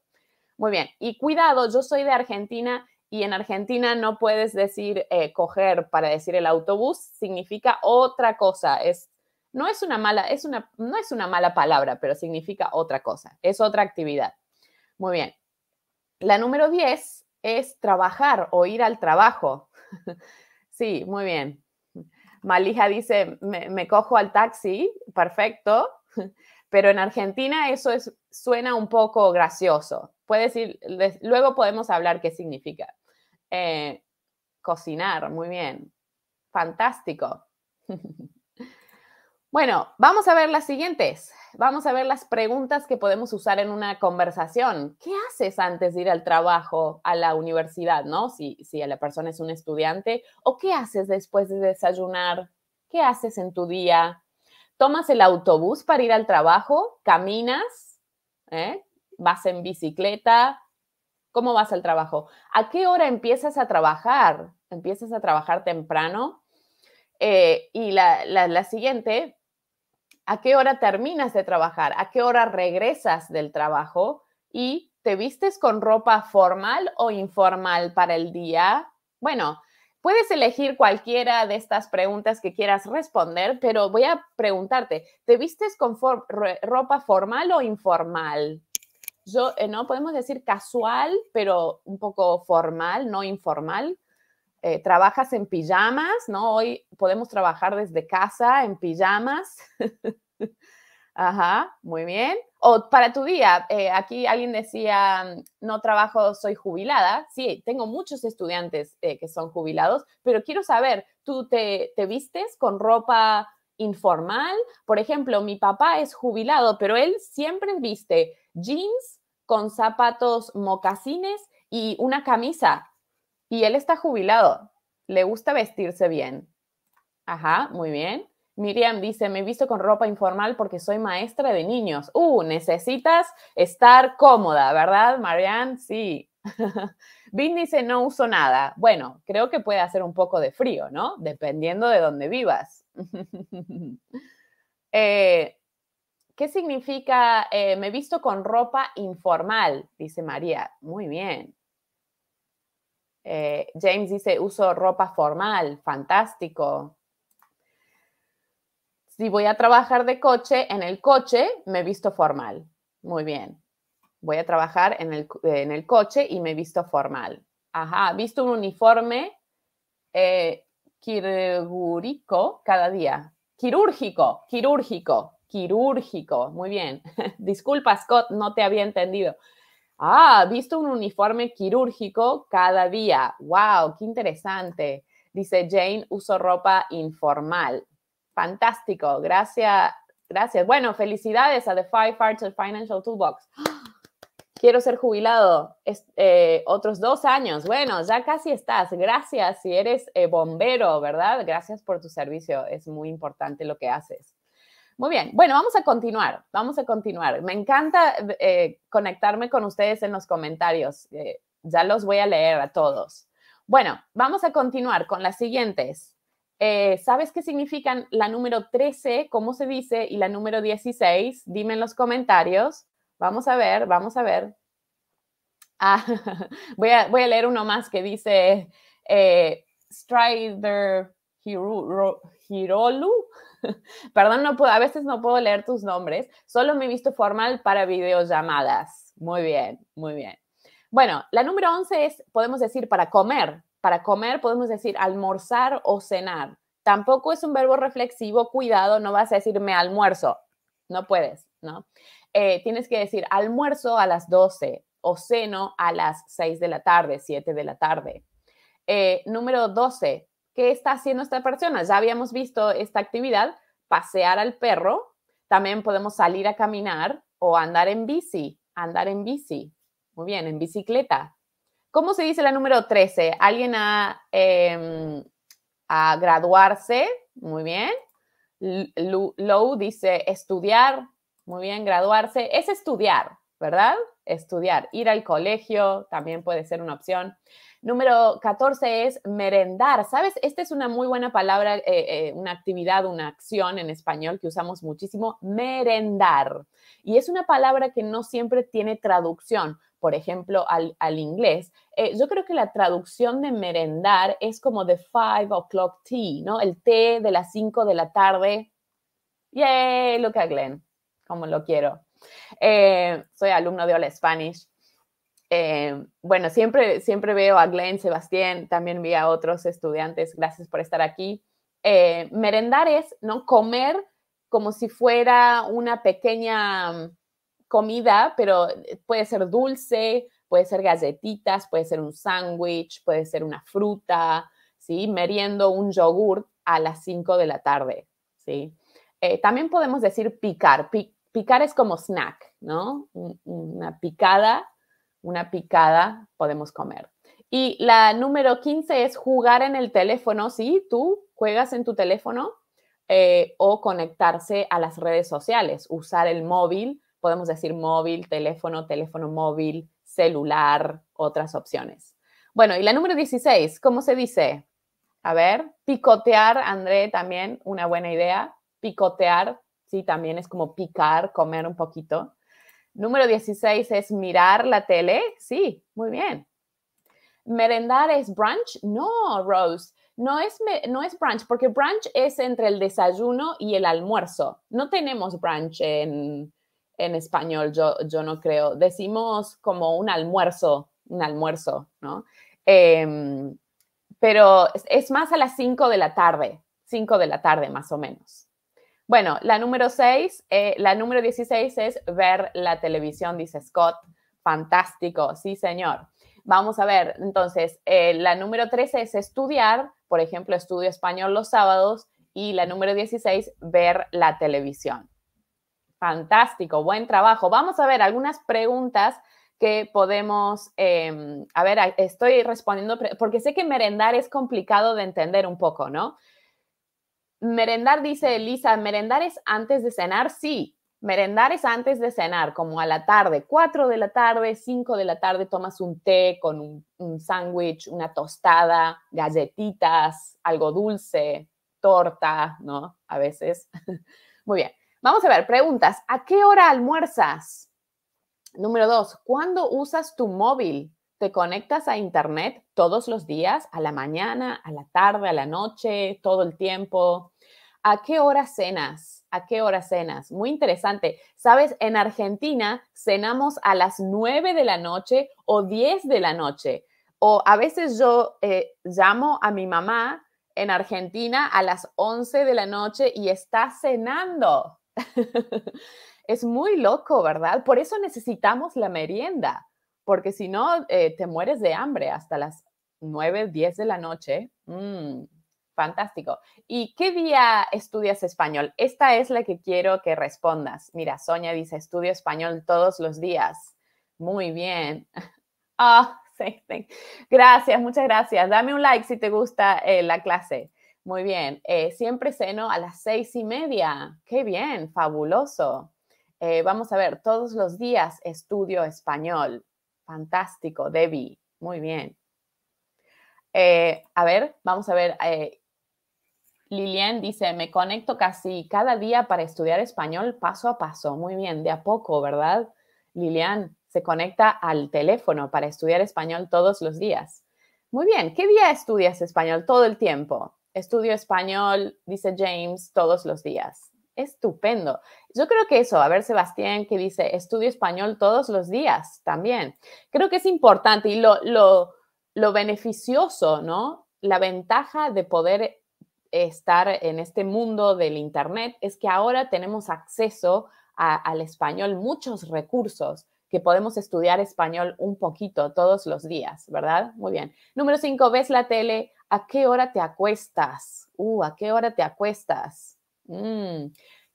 A: Muy bien, y cuidado, yo soy de Argentina y en Argentina no puedes decir eh, coger para decir el autobús, significa otra cosa, es, no, es una mala, es una, no es una mala palabra, pero significa otra cosa, es otra actividad. Muy bien, la número 10 es trabajar o ir al trabajo. sí, muy bien. Malija dice, me cojo al taxi, perfecto pero en Argentina eso es, suena un poco gracioso. Puede decir, luego podemos hablar qué significa. Eh, cocinar, muy bien. Fantástico. bueno, vamos a ver las siguientes. Vamos a ver las preguntas que podemos usar en una conversación. ¿Qué haces antes de ir al trabajo, a la universidad, no? Si, si la persona es un estudiante. ¿O qué haces después de desayunar? ¿Qué haces en tu día? tomas el autobús para ir al trabajo, caminas, ¿eh? vas en bicicleta, ¿cómo vas al trabajo? ¿A qué hora empiezas a trabajar? ¿Empiezas a trabajar temprano? Eh, y la siguiente, ¿a qué hora terminas de trabajar? ¿A qué hora regresas del trabajo? ¿Y te vistes con ropa formal o informal para el día? Bueno, Puedes elegir cualquiera de estas preguntas que quieras responder, pero voy a preguntarte, ¿te vistes con ropa formal o informal? Yo, eh, no, podemos decir casual, pero un poco formal, no informal. Eh, trabajas en pijamas, ¿no? Hoy podemos trabajar desde casa en pijamas. Ajá, muy bien. O para tu día, eh, aquí alguien decía, mm, no trabajo, soy jubilada. Sí, tengo muchos estudiantes eh, que son jubilados, pero quiero saber, ¿tú te, te vistes con ropa informal? Por ejemplo, mi papá es jubilado, pero él siempre viste jeans con zapatos mocasines y una camisa. Y él está jubilado, le gusta vestirse bien. Ajá, muy bien. Miriam dice, me he visto con ropa informal porque soy maestra de niños. Uh, necesitas estar cómoda, ¿verdad, Marianne? Sí. Vin dice, no uso nada. Bueno, creo que puede hacer un poco de frío, ¿no? Dependiendo de dónde vivas. Eh, ¿Qué significa eh, me he visto con ropa informal? Dice María. Muy bien. Eh, James dice, uso ropa formal. Fantástico. Si voy a trabajar de coche, en el coche me he visto formal. Muy bien. Voy a trabajar en el, coche y me he visto formal. Ajá, visto un uniforme eh, quirúrgico cada día. Quirúrgico, quirúrgico, quirúrgico. Muy bien. Disculpa, Scott, no te había entendido. Ah, visto un uniforme quirúrgico cada día. ¡Wow! ¡Qué interesante! Dice Jane, uso ropa informal. Fantástico, gracias, gracias. Bueno, felicidades a The Five Parts of Financial Toolbox. Quiero ser jubilado eh, otros dos años. Bueno, ya casi estás. Gracias si eres eh, bombero, ¿verdad? Gracias por tu servicio. Es muy importante lo que haces. Muy bien, bueno, vamos a continuar, vamos a continuar. Me encanta eh, conectarme con ustedes en los comentarios. ya los voy a leer a todos. Bueno, vamos a continuar con las siguientes. Eh, ¿Sabes qué significan la número 13, cómo se dice, y la número 16? Dime en los comentarios. Vamos a ver, vamos a ver. Ah, voy, a, leer uno más que dice eh, Strider Hiro, Hirolu. Perdón, no puedo, a veces no puedo leer tus nombres. Solo me he visto formal para videollamadas. Muy bien, muy bien. Bueno, la número 11 es, podemos decir, para comer para comer podemos decir almorzar o cenar. Tampoco es un verbo reflexivo, cuidado, no vas a decir me almuerzo, no puedes, ¿no? Eh, tienes que decir almuerzo a las 12 o ceno a las 6 de la tarde, 7 de la tarde. Eh, número 12, ¿qué está haciendo esta persona? Ya habíamos visto esta actividad, pasear al perro, también podemos salir a caminar o andar en bici, andar en bici, muy bien, en bicicleta. ¿Cómo se dice la número 13? Alguien em, a, graduarse, muy bien. Low dice estudiar, muy bien, graduarse. Es estudiar, ¿verdad? Estudiar, ir al colegio también puede ser una opción. Número 14 es merendar. ¿Sabes? Esta es una muy buena palabra, eh, eh, una actividad, una acción en español que usamos muchísimo, merendar. Y es una palabra que no siempre tiene traducción por ejemplo, al, al inglés, eh, yo creo que la traducción de merendar es como de five o'clock tea, ¿no? El té de las cinco de la tarde. Yay, look at Glenn, como lo quiero. Eh, soy alumno de Hola Spanish. Eh, bueno, siempre, siempre veo a Glenn, Sebastián, también vi a otros estudiantes, gracias por estar aquí. merendar es, ¿no? Comer como si fuera una pequeña comida, pero eh, puede ser dulce, puede ser galletitas, puede ser un sándwich, puede ser una fruta, ¿sí? Meriendo un yogur a las 5 de la tarde, ¿sí? Eh, también podemos decir picar. picar es como snack, ¿no? Una picada, una picada podemos comer. Y la número 15 es jugar en el teléfono, ¿sí? Tú juegas en tu teléfono eh, o conectarse a las redes sociales, usar el móvil podemos decir móvil, teléfono, teléfono móvil, celular, otras opciones. Bueno, y la número 16, ¿cómo se dice? A ver, picotear, André, también una buena idea. Picotear, sí, también es como picar, comer un poquito. Número 16 es mirar la tele, sí, muy bien. Merendar es brunch, no, Rose. No es, no es brunch, porque brunch es entre el desayuno y el almuerzo. No tenemos brunch en, en español, yo, yo no creo. Decimos como un almuerzo, un almuerzo, ¿no? Em, pero es más a las 5 de la tarde, 5 de la tarde más o menos. Bueno, la número 6, eh, la número 16 es ver la televisión, dice Scott. Fantástico, sí señor. Vamos a ver, entonces, eh, la número 13 es estudiar, por ejemplo, estudio español los sábados, y la número 16, ver la televisión. Fantástico, buen trabajo. Vamos a ver algunas preguntas que podemos, em, a ver, estoy respondiendo, porque sé que merendar es complicado de entender un poco, ¿no? Merendar, dice Elisa, merendar es antes de cenar, sí. Merendar es antes de cenar, como a la tarde, 4 de la tarde, 5 de la tarde tomas un té con un, un sándwich, una tostada, galletitas, algo dulce, torta, ¿no? A veces. Muy bien. Vamos a ver, preguntas. ¿A qué hora almuerzas? Número dos, ¿cuándo usas tu móvil? ¿Te conectas a Internet todos los días? ¿A la mañana, a la tarde, a la noche, todo el tiempo? ¿A qué hora cenas? ¿A qué hora cenas? Muy interesante. Sabes, en Argentina cenamos a las 9 de la noche o 10 de la noche. O a veces yo eh, llamo a mi mamá en Argentina a las 11 de la noche y está cenando. es muy loco, ¿verdad? Por eso necesitamos la merienda, porque si no, eh, te mueres de hambre hasta las 9, 10 de la noche. Mm, fantástico. ¿Y qué día estudias español? Esta es la que quiero que respondas. Mira, Sonia dice, estudio español todos los días. Muy bien. Ah, gracias, muchas gracias. Dame un like si te gusta eh, la clase. Muy bien. Eh, siempre ceno a las seis y media. Qué bien, fabuloso. Eh, vamos a ver, todos los días estudio español. Fantástico, Debbie. Muy bien. Eh, a ver, vamos a ver. Lilian dice, me conecto casi cada día para estudiar español paso a paso. Muy bien, de a poco, ¿verdad? Lilian se conecta al teléfono para estudiar español todos los días. Muy bien, ¿qué día estudias español todo el tiempo? Estudio español, dice James, todos los días. Estupendo. Yo creo que eso, a ver Sebastián que dice, estudio español todos los días también. Creo que es importante y lo, lo, beneficioso, ¿no? La ventaja de poder estar en este mundo del Internet es que ahora tenemos acceso al español, muchos recursos que podemos estudiar español un poquito todos los días, ¿verdad? Muy bien. Número cinco, ves la tele ¿A qué hora te acuestas? Uh, ¿A qué hora te acuestas? Mm,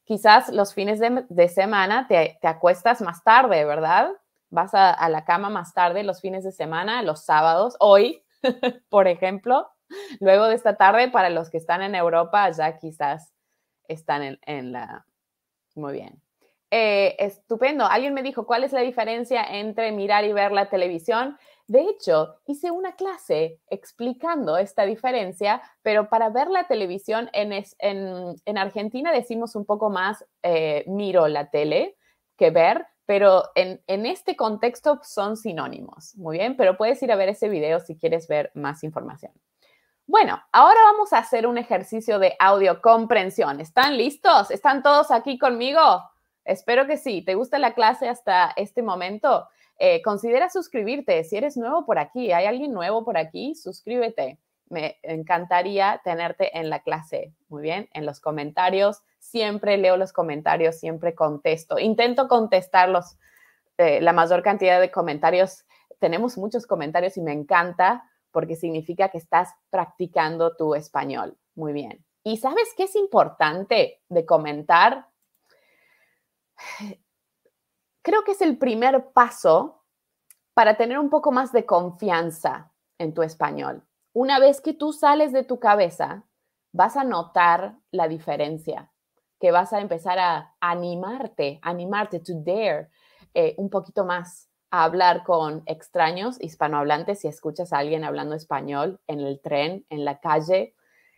A: quizás los fines de, semana te, acuestas más tarde, ¿verdad? Vas a, la cama más tarde los fines de semana, los sábados, hoy, por ejemplo. Luego de esta tarde, para los que están en Europa, ya quizás están en, la... Muy bien. Eh, estupendo. Alguien me dijo, ¿cuál es la diferencia entre mirar y ver la televisión? De hecho, hice una clase explicando esta diferencia, pero para ver la televisión en, Argentina decimos un poco más eh, miro la tele que ver, pero en, en, este contexto son sinónimos. Muy bien, pero puedes ir a ver ese video si quieres ver más información. Bueno, ahora vamos a hacer un ejercicio de audio comprensión. ¿Están listos? ¿Están todos aquí conmigo? Espero que sí. ¿Te gusta la clase hasta este momento? Eh, considera suscribirte. Si eres nuevo por aquí, hay alguien nuevo por aquí, suscríbete. Me encantaría tenerte en la clase. Muy bien, en los comentarios. Siempre leo los comentarios, siempre contesto. Intento contestarlos eh, la mayor cantidad de comentarios. Tenemos muchos comentarios y me encanta porque significa que estás practicando tu español. Muy bien. ¿Y sabes qué es importante de comentar? creo que es el primer paso para tener un poco más de confianza en tu español. Una vez que tú sales de tu cabeza, vas a notar la diferencia, que vas a empezar a animarte, animarte, to dare eh, un poquito más a hablar con extraños hispanohablantes si escuchas a alguien hablando español en el tren, en la calle.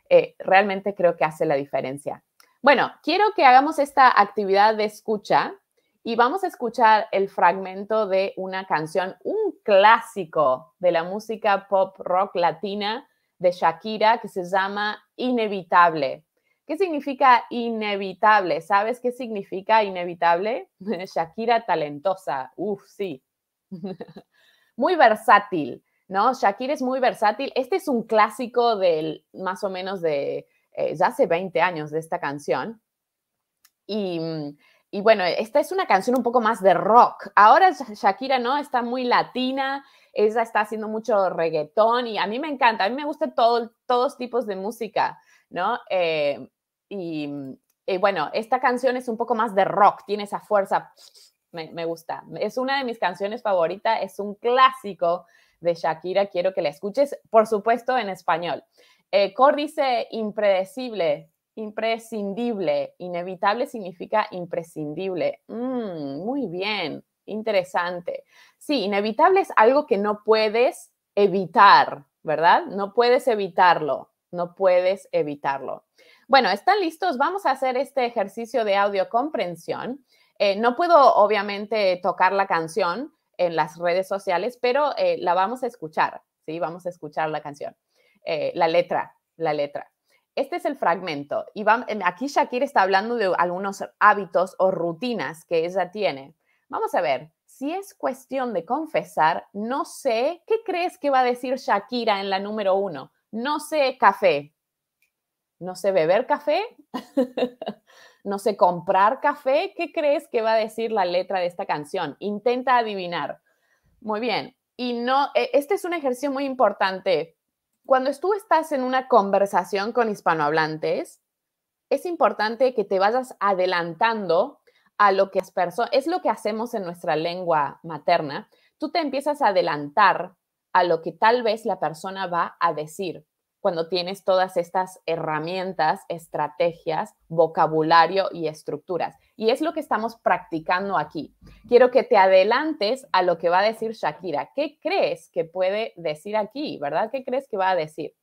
A: Eh, realmente creo que hace la diferencia. Bueno, quiero que hagamos esta actividad de escucha y vamos a escuchar el fragmento de una canción, un clásico de la música pop rock latina de Shakira que se llama Inevitable. ¿Qué significa inevitable? ¿Sabes qué significa inevitable? Shakira talentosa, uff, sí. muy versátil, ¿no? Shakira es muy versátil. Este es un clásico del más o menos de eh, ya hace 20 años de esta canción. Y mm, y bueno, esta es una canción un poco más de rock. Ahora Shakira, ¿no? Está muy latina, ella está haciendo mucho reggaetón y a mí me encanta, a mí me gusta todo, todos tipos de música, ¿no? Eh, y, eh, bueno, esta canción es un poco más de rock, tiene esa fuerza, me, gusta. Es una de mis canciones favoritas, es un clásico de Shakira, quiero que la escuches, por supuesto, en español. Eh, Cor dice impredecible, Imprescindible. Inevitable significa imprescindible. Mm, muy bien. Interesante. Sí, inevitable es algo que no puedes evitar, ¿verdad? No puedes evitarlo. No puedes evitarlo. Bueno, ¿están listos? Vamos a hacer este ejercicio de audio comprensión. Eh, no puedo, obviamente, tocar la canción en las redes sociales, pero eh, la vamos a escuchar, ¿sí? Vamos a escuchar la canción, eh, la letra, la letra. Este es el fragmento. Y em, aquí Shakira está hablando de algunos hábitos o rutinas que ella tiene. Vamos a ver, si es cuestión de confesar, no sé, ¿qué crees que va a decir Shakira en la número uno? No sé café. No sé beber café. no sé comprar café. ¿Qué crees que va a decir la letra de esta canción? Intenta adivinar. Muy bien. Y no, e, este es un ejercicio muy importante cuando tú estás en una conversación con hispanohablantes, es importante que te vayas adelantando a lo que es, es lo que hacemos en nuestra lengua materna. Tú te empiezas a adelantar a lo que tal vez la persona va a decir cuando tienes todas estas herramientas, estrategias, vocabulario y estructuras. Y es lo que estamos practicando aquí. Quiero que te adelantes a lo que va a decir Shakira. ¿Qué crees que puede decir aquí? ¿Verdad? ¿Qué crees que va a decir?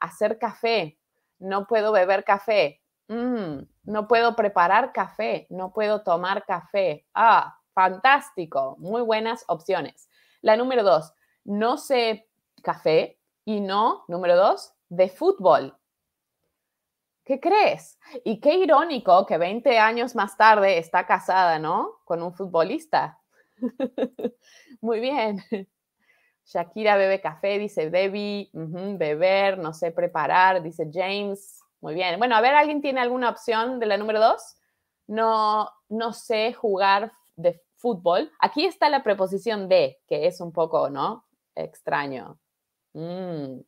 A: Hacer café. No puedo beber café. Mm, no puedo preparar café. No puedo tomar café. Ah, fantástico. Muy buenas opciones. La número dos. No sé café, y no, número dos, de fútbol. ¿Qué crees? Y qué irónico que 20 años más tarde está casada, ¿no? Con un futbolista. Muy bien. Shakira bebe café, dice Debbie, beber, no sé preparar, dice James. Muy bien. Bueno, a ver, ¿alguien tiene alguna opción de la número dos? No, no sé jugar de fútbol. Aquí está la preposición de, que es un poco, ¿no? Extraño. Mm.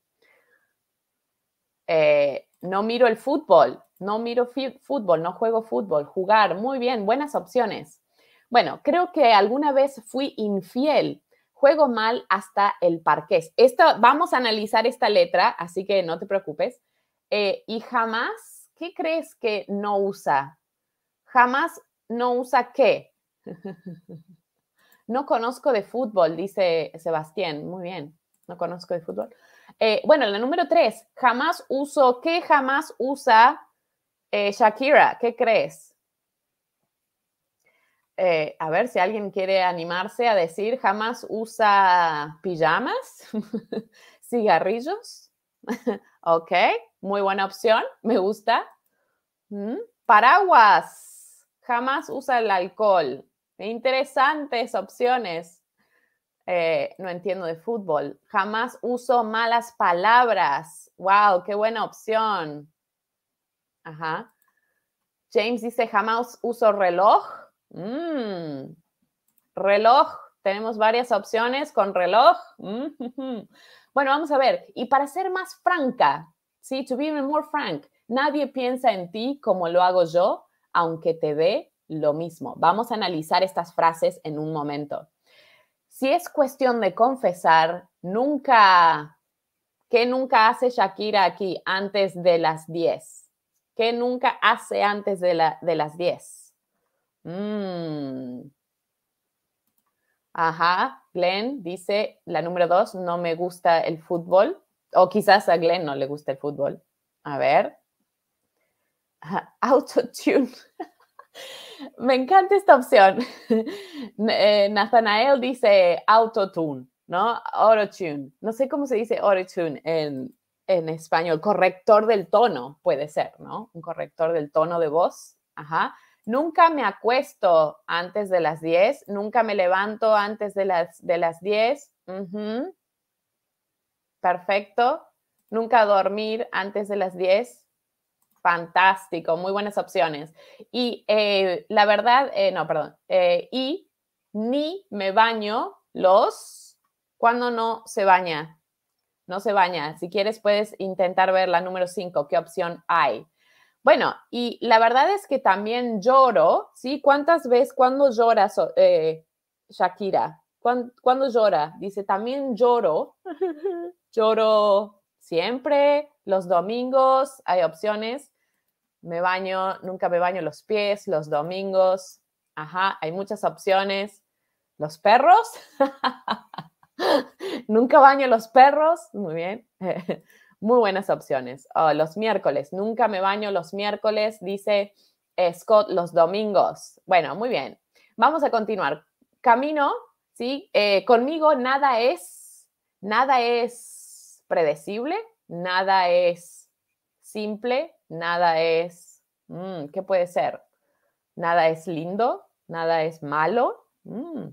A: Eh, no miro el fútbol, no miro fútbol, no juego fútbol, jugar, muy bien, buenas opciones. Bueno, creo que alguna vez fui infiel, juego mal hasta el parqués. Esto, vamos a analizar esta letra, así que no te preocupes. Eh, y jamás, ¿qué crees que no usa? Jamás no usa qué. no conozco de fútbol, dice Sebastián. Muy bien, no conozco de fútbol. Eh, bueno, la número tres, jamás uso, ¿qué jamás usa eh, Shakira? ¿Qué crees? Eh, a ver si alguien quiere animarse a decir, jamás usa pijamas, cigarrillos. ok, muy buena opción, me gusta. Mm, paraguas, jamás usa el alcohol. Interesantes opciones. Eh, no entiendo de fútbol. Jamás uso malas palabras. ¡Wow! ¡Qué buena opción! Ajá. James dice, jamás uso reloj. Mm. Reloj. Tenemos varias opciones con reloj. Mm-hmm. Bueno, vamos a ver. Y para ser más franca, ¿sí? To be more frank. Nadie piensa en ti como lo hago yo, aunque te ve lo mismo. Vamos a analizar estas frases en un momento si es cuestión de confesar, nunca, ¿qué nunca hace Shakira aquí antes de las 10? ¿Qué nunca hace antes de, la, de las 10? Mm. Ajá, Glenn dice, la número 2, no me gusta el fútbol. O quizás a Glenn no le gusta el fútbol. A ver. Autotune. Me encanta esta opción. Eh, Nathanael dice autotune, ¿no? Autotune. No sé cómo se dice autotune en, en español. Corrector del tono puede ser, ¿no? Un corrector del tono de voz. Ajá. Nunca me acuesto antes de las 10, nunca me levanto antes de las, de las 10. Perfecto. Nunca dormir antes de las 10. Fantástico, muy buenas opciones. Y eh, la verdad, eh, no, perdón, eh, y ni me baño los cuando no se baña. No se baña. Si quieres, puedes intentar ver la número 5, qué opción hay. Bueno, y la verdad es que también lloro, ¿sí? ¿Cuántas veces, cuando lloras, Shakira? ¿Cuándo llora? Dice, también lloro. lloro siempre, los domingos, hay opciones me baño, nunca me baño los pies, los domingos, ajá, hay muchas opciones. Los perros, nunca baño los perros, muy bien, muy buenas opciones. Ah, los miércoles, nunca me baño los miércoles, dice Scott, los domingos. Bueno, muy bien, vamos a continuar. Camino, ¿sí? Eh, conmigo nada es, nada es predecible, nada es simple, nada es, mm, ¿qué puede ser? Nada es lindo, nada es malo. Mm,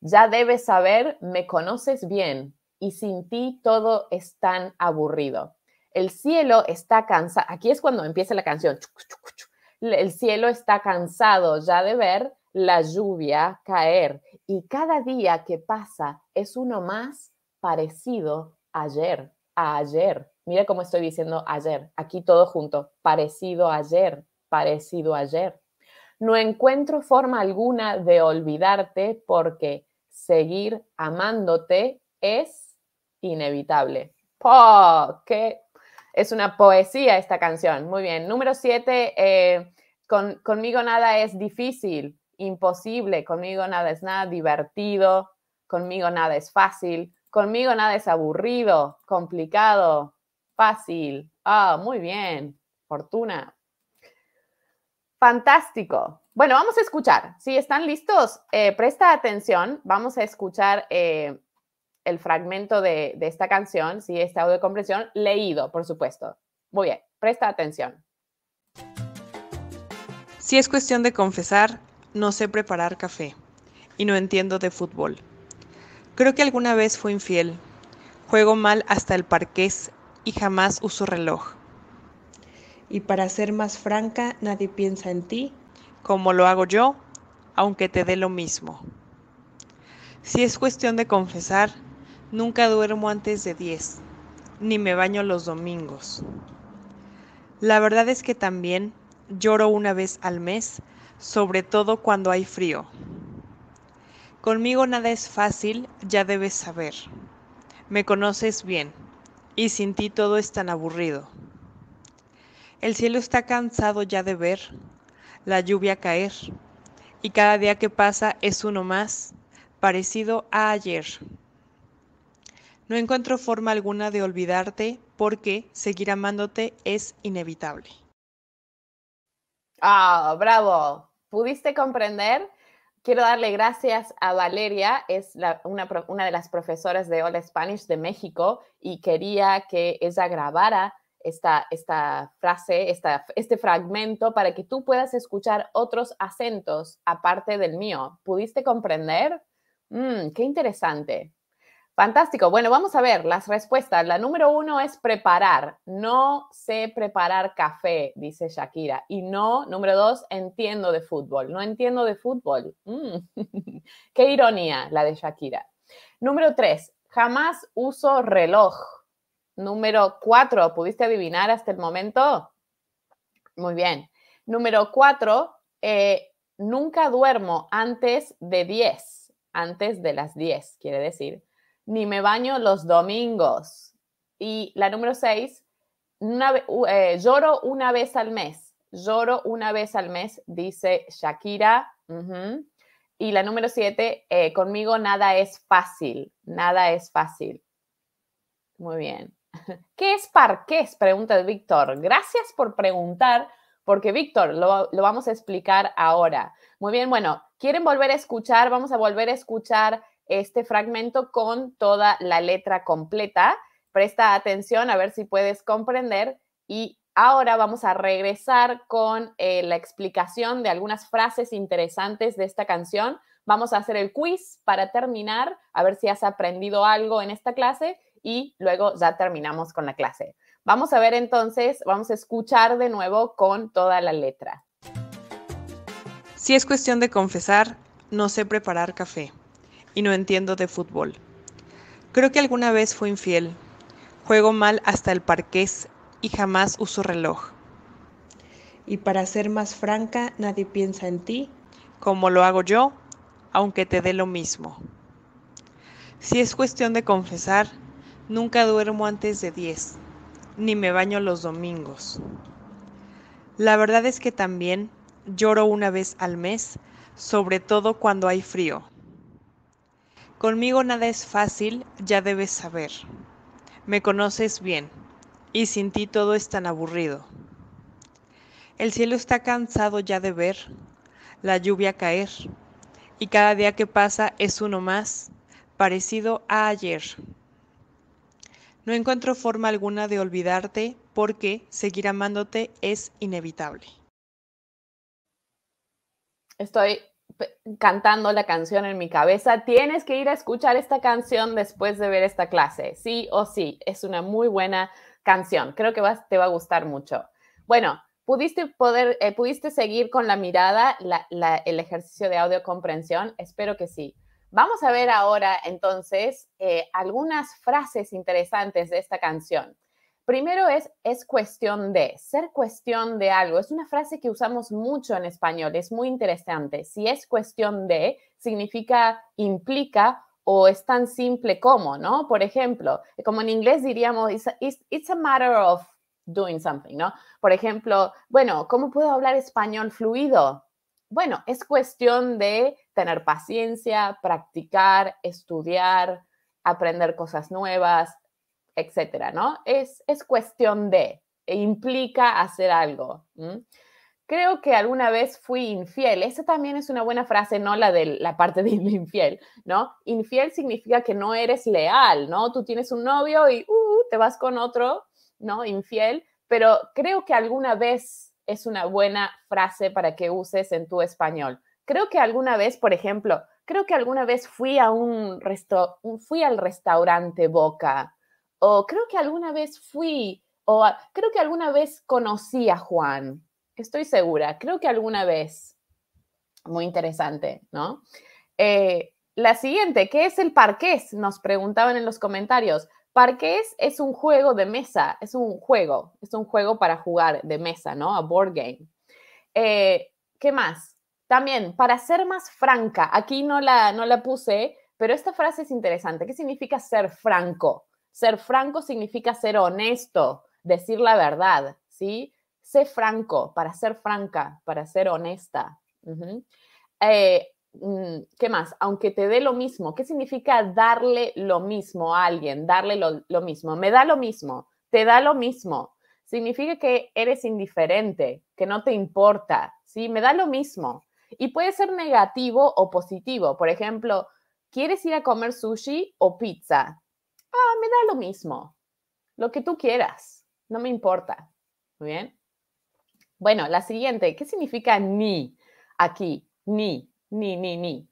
A: ya debes saber, me conoces bien y sin ti todo es tan aburrido. El cielo está cansado, aquí es cuando empieza la canción, el cielo está cansado ya de ver la lluvia caer y cada día que pasa es uno más parecido ayer, a ayer. Mira cómo estoy diciendo ayer, aquí todo junto, parecido ayer, parecido ayer. No encuentro forma alguna de olvidarte porque seguir amándote es inevitable. ¡Oh, Es una poesía esta canción. Muy bien. Número siete, eh, conmigo nada es difícil, imposible, conmigo nada es nada divertido, conmigo nada es fácil, conmigo nada es aburrido, complicado, Fácil. Ah, muy bien. Fortuna. Fantástico. Bueno, vamos a escuchar. Si están listos, eh, presta atención. Vamos a escuchar eh, el fragmento de, esta canción, si este audio de comprensión, leído, por supuesto. Muy bien, presta atención.
B: Si es cuestión de confesar, no sé preparar café y no entiendo de fútbol. Creo que alguna vez fui infiel. Juego mal hasta el parqués y jamás uso reloj. Y para ser más franca, nadie piensa en ti. Como lo hago yo, aunque te dé lo mismo. Si es cuestión de confesar, nunca duermo antes de 10, ni me baño los domingos. La verdad es que también lloro una vez al mes, sobre todo cuando hay frío. Conmigo nada es fácil, ya debes saber. Me conoces bien y sin ti todo es tan aburrido. El cielo está cansado ya de ver la lluvia caer y cada día que pasa es uno más, parecido a ayer. No encuentro forma alguna de olvidarte porque seguir amándote es inevitable.
A: Ah, bravo. ¿Pudiste comprender? quiero darle gracias a Valeria, es una, una, de las profesoras de All Spanish de México y quería que ella grabara esta, esta frase, esta, este fragmento para que tú puedas escuchar otros acentos aparte del mío. ¿Pudiste comprender? Mm, qué interesante. Fantástico. Bueno, vamos a ver las respuestas. La número uno es preparar. No sé preparar café, dice Shakira. Y no, número dos, entiendo de fútbol. No entiendo de fútbol. Mm. Qué ironía la de Shakira. Número tres, jamás uso reloj. Número cuatro, ¿pudiste adivinar hasta el momento? Muy bien. Número cuatro, eh, nunca duermo antes de diez. Antes de las diez, quiere decir ni me baño los domingos. Y la número seis, eh, lloro una vez al mes. Lloro una vez al mes, dice Shakira. Y la número siete, eh, conmigo nada es fácil, nada es fácil. Muy bien. ¿Qué es parqués? Pregunta Víctor. Gracias por preguntar, porque Víctor, lo, lo, vamos a explicar ahora. Muy bien, bueno, ¿quieren volver a escuchar? Vamos a volver a escuchar este fragmento con toda la letra completa. Presta atención a ver si puedes comprender y ahora vamos a regresar con eh, la explicación de algunas frases interesantes de esta canción. Vamos a hacer el quiz para terminar, a ver si has aprendido algo en esta clase y luego ya terminamos con la clase. Vamos a ver entonces, vamos a escuchar de nuevo con toda
B: la letra. Si es cuestión de confesar, no sé preparar café y no entiendo de fútbol. Creo que alguna vez fui infiel. Juego mal hasta el parqués y jamás uso reloj. Y para ser más franca, nadie piensa en ti como lo hago yo, aunque te dé lo mismo. Si es cuestión de confesar, nunca duermo antes de 10, ni me baño los domingos. La verdad es que también lloro una vez al mes, sobre todo cuando hay frío. Conmigo nada es fácil, ya debes saber. Me conoces bien, y sin ti todo es tan aburrido. El cielo está cansado ya de ver la lluvia caer, y cada día que pasa es uno más, parecido a ayer. No encuentro forma alguna de olvidarte porque seguir amándote es inevitable.
A: Estoy cantando la canción en mi cabeza, tienes que ir a escuchar esta canción después de ver esta clase, sí o sí, es una muy buena canción, creo que te va a gustar mucho. Bueno, pudiste, poder, eh, pudiste seguir con la mirada el ejercicio de audio comprensión, espero que sí. Vamos a ver ahora entonces eh, algunas frases interesantes de esta canción. Primero es, es cuestión de, ser cuestión de algo. Es una frase que usamos mucho en español, es muy interesante. Si es cuestión de, significa, implica o es tan simple como, ¿no? Por ejemplo, como en inglés diríamos, it's a, matter of doing something, ¿no? Por ejemplo, bueno, ¿cómo puedo hablar español fluido? Bueno, es cuestión de tener paciencia, practicar, estudiar, aprender cosas nuevas, etcétera, ¿no? Es, es cuestión de, e implica hacer algo. Creo que alguna vez fui infiel. Esa también es una buena frase, no la de la parte de infiel, ¿no? Infiel significa que no eres leal, ¿no? Tú tienes un novio y uh, te vas con otro, ¿no? Infiel. Pero creo que alguna vez es una buena frase para que uses en tu español. Creo que alguna vez, por ejemplo, creo que alguna vez fui a un resto, fui al restaurante Boca o creo que alguna vez fui, o creo que alguna vez conocí a Juan, estoy segura, creo que alguna vez. Muy interesante, ¿no? Eh, la siguiente, ¿qué es el parqués? Nos preguntaban en los comentarios. Parqués es un juego de mesa, es un juego, es un juego para jugar de mesa, ¿no? A board game. Eh, ¿Qué más? También, para ser más franca, aquí no la, no la puse, pero esta frase es interesante. ¿Qué significa ser franco? Ser franco significa ser honesto, decir la verdad, ¿sí? Sé franco, para ser franca, para ser honesta. Eh, mm, ¿Qué más? Aunque te dé lo mismo. ¿Qué significa darle lo mismo a alguien? Darle lo, lo mismo. Me da lo mismo. Te da lo mismo. Significa que eres indiferente, que no te importa. ¿sí? Me da lo mismo. Y puede ser negativo o positivo. Por ejemplo, ¿quieres ir a comer sushi o pizza? ah, me da lo mismo, lo que tú quieras, no me importa. Muy bien. Bueno, la siguiente, ¿qué significa ni aquí? Ni, ni, ni, ni.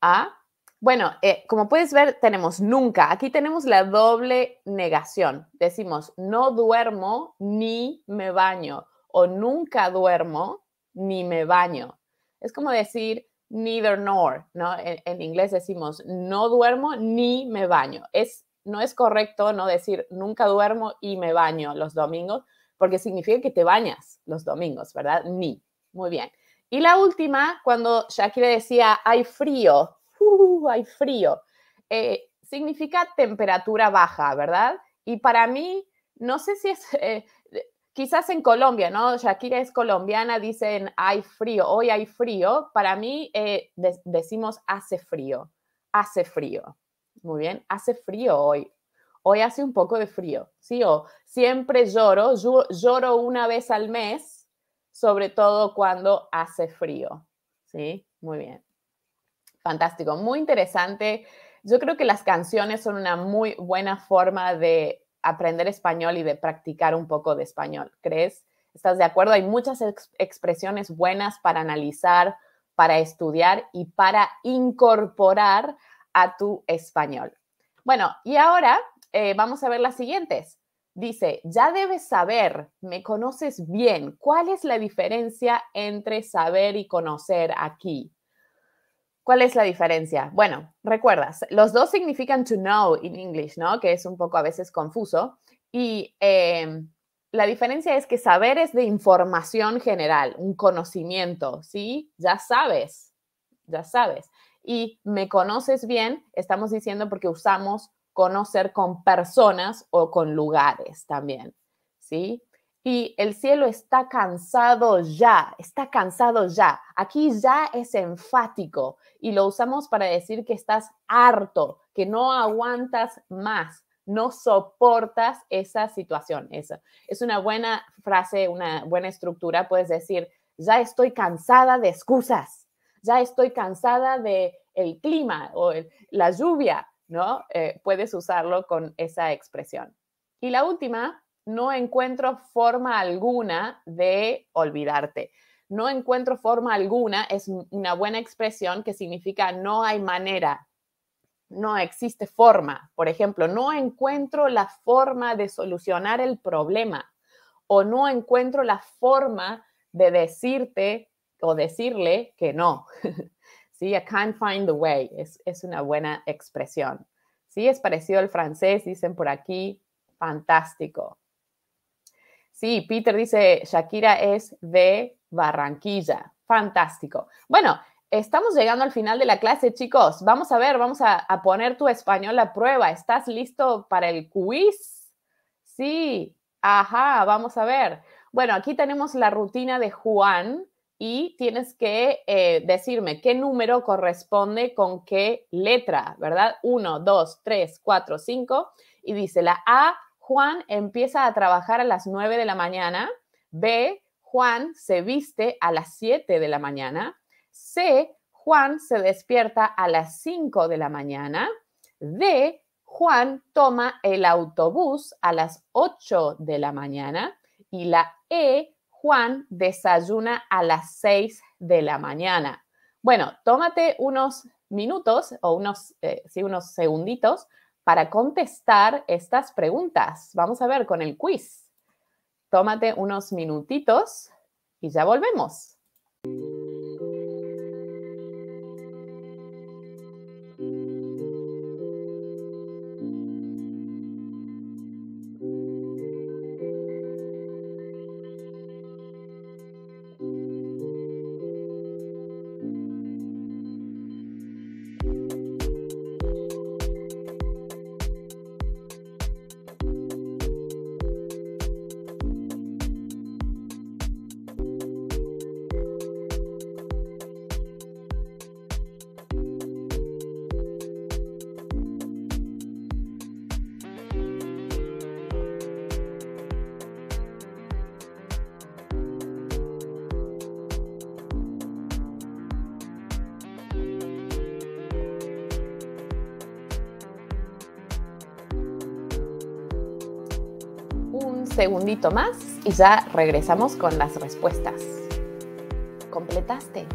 A: Ah, bueno, eh, como puedes ver, tenemos nunca. Aquí tenemos la doble negación. Decimos, no duermo ni me baño. O nunca duermo ni me baño. Es como decir, neither nor, ¿no? En, inglés decimos no duermo ni me baño. Es, no es correcto no decir nunca duermo y me baño los domingos, porque significa que te bañas los domingos, ¿verdad? Ni. Muy bien. Y la última, cuando Shakira decía hay frío, uh, hay frío, eh, significa temperatura baja, ¿verdad? Y para mí, no sé si es, eh, quizás en Colombia, ¿no? Shakira es colombiana, dicen hay frío, hoy hay frío. Para mí eh, decimos hace frío, hace frío. Muy bien, hace frío hoy. Hoy hace un poco de frío, ¿sí? O siempre lloro, lloro una vez al mes, sobre todo cuando hace frío, ¿sí? Muy bien. Fantástico, muy interesante. Yo creo que las canciones son una muy buena forma de aprender español y de practicar un poco de español. ¿Crees? ¿Estás de acuerdo? Hay muchas expresiones buenas para analizar, para estudiar y para incorporar a tu español. Bueno, y ahora eh, vamos a ver las siguientes. Dice, ya debes saber, me conoces bien. ¿Cuál es la diferencia entre saber y conocer aquí? ¿Cuál es la diferencia? Bueno, recuerdas, los dos significan to know in English, ¿no? Que es un poco a veces confuso. Y em, la diferencia es que saber es de información general, un conocimiento, ¿sí? Ya sabes, ya sabes. Y me conoces bien, estamos diciendo porque usamos conocer con personas o con lugares también, ¿sí? Y el cielo está cansado ya, está cansado ya. Aquí ya es enfático y lo usamos para decir que estás harto, que no aguantas más, no soportas esa situación. Esa es una buena frase, una buena estructura. Puedes decir, ya estoy cansada de excusas, ya estoy cansada de el clima o la lluvia, ¿no? Eh, puedes usarlo con esa expresión. Y la última no encuentro forma alguna de olvidarte. No encuentro forma alguna es una buena expresión que significa no hay manera, no existe forma. Por ejemplo, no encuentro la forma de solucionar el problema o no encuentro la forma de decirte o decirle que no. ¿Sí? I can't find the way. Es, una buena expresión. ¿Sí? Es parecido al francés, dicen por aquí, fantástico. Sí, Peter dice, Shakira es de Barranquilla. Fantástico. Bueno, estamos llegando al final de la clase, chicos. Vamos a ver, vamos a, poner tu español a prueba. ¿Estás listo para el quiz? Sí, ajá, vamos a ver. Bueno, aquí tenemos la rutina de Juan y tienes que eh, decirme qué número corresponde con qué letra, ¿verdad? Uno, dos, tres, cuatro, cinco. Y dice la A Juan empieza a trabajar a las 9 de la mañana. B, Juan se viste a las 7 de la mañana. C, Juan se despierta a las 5 de la mañana. D, Juan toma el autobús a las 8 de la mañana. Y la E, Juan desayuna a las 6 de la mañana. Bueno, tómate unos minutos o unos, eh, sí, unos segunditos para contestar estas preguntas. Vamos a ver con el quiz. Tómate unos minutitos y ya volvemos. segundito más y ya regresamos con las respuestas. ¿Completaste?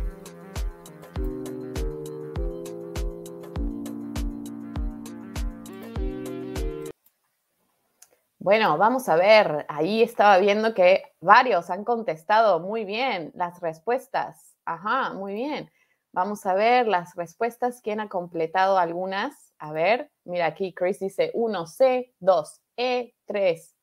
A: Bueno, vamos a ver, ahí estaba viendo que varios han contestado muy bien las respuestas. Ajá, muy bien. Vamos a ver las respuestas, quién ha completado algunas. A ver, mira aquí, Chris dice 1C, 2E, 3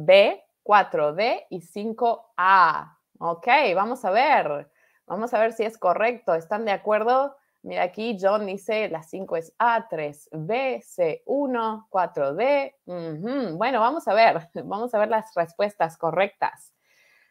A: B, 4D y 5A. Ok, vamos a ver. Vamos a ver si es correcto. ¿Están de acuerdo? Mira aquí, John dice, las 5 es A, 3, B, C1, 4D. Bueno, vamos a ver, vamos a ver las respuestas correctas.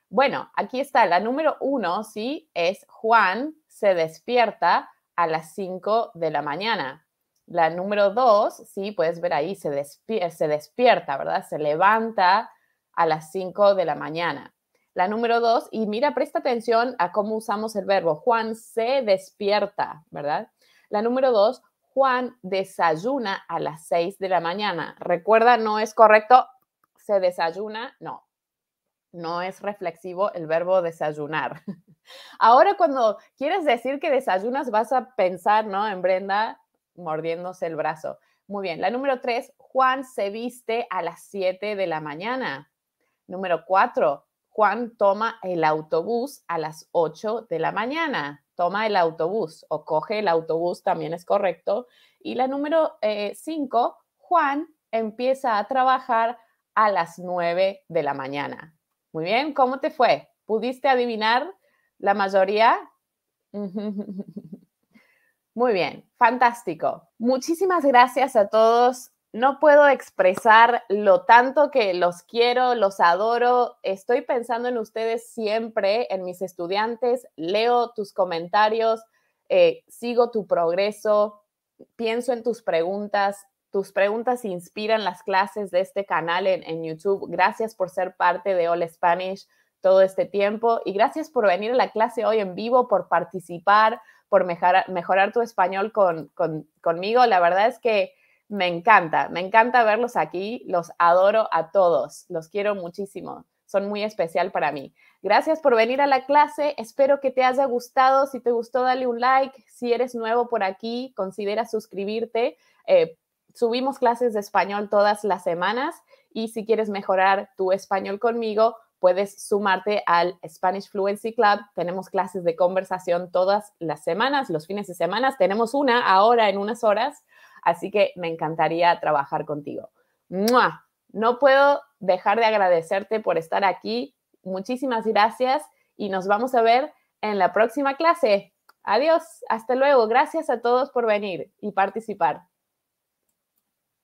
A: Bueno, aquí está, la número 1, sí, es Juan se despierta a las 5 de la mañana. La número 2, sí, puedes ver ahí, se despierta, ¿verdad? Se levanta a las 5 de la mañana. La número dos, y mira, presta atención a cómo usamos el verbo. Juan se despierta, ¿verdad? La número dos, Juan desayuna a las 6 de la mañana. Recuerda, no es correcto, se desayuna, no. No es reflexivo el verbo desayunar. Ahora cuando quieres decir que desayunas vas a pensar, ¿no? En Brenda mordiéndose el brazo. Muy bien, la número 3, Juan se viste a las 7 de la mañana. Número cuatro, Juan toma el autobús a las 8 de la mañana. Toma el autobús o coge el autobús, también es correcto. Y la número eh, cinco, Juan empieza a trabajar a las 9 de la mañana. Muy bien, ¿cómo te fue? ¿Pudiste adivinar la mayoría? Muy bien, fantástico. Muchísimas gracias a todos no puedo expresar lo tanto que los quiero, los adoro. Estoy pensando en ustedes siempre, en mis estudiantes. Leo tus comentarios, eh, sigo tu progreso, pienso en tus preguntas. Tus preguntas inspiran las clases de este canal en, YouTube. Gracias por ser parte de All Spanish todo este tiempo y gracias por venir a la clase hoy en vivo, por participar, por mejorar, tu español con, conmigo. La verdad es que me encanta, me encanta verlos aquí, los adoro a todos, los quiero muchísimo, son muy especial para mí. Gracias por venir a la clase, espero que te haya gustado, si te gustó dale un like, si eres nuevo por aquí, considera suscribirte. Eh, subimos clases de español todas las semanas y si quieres mejorar tu español conmigo, puedes sumarte al Spanish Fluency Club. Tenemos clases de conversación todas las semanas, los fines de semana. Tenemos una ahora en unas horas. Así que me encantaría trabajar contigo. No puedo dejar de agradecerte por estar aquí. Muchísimas gracias y nos vamos a ver en la próxima clase. Adiós, hasta luego. Gracias a todos por venir y participar.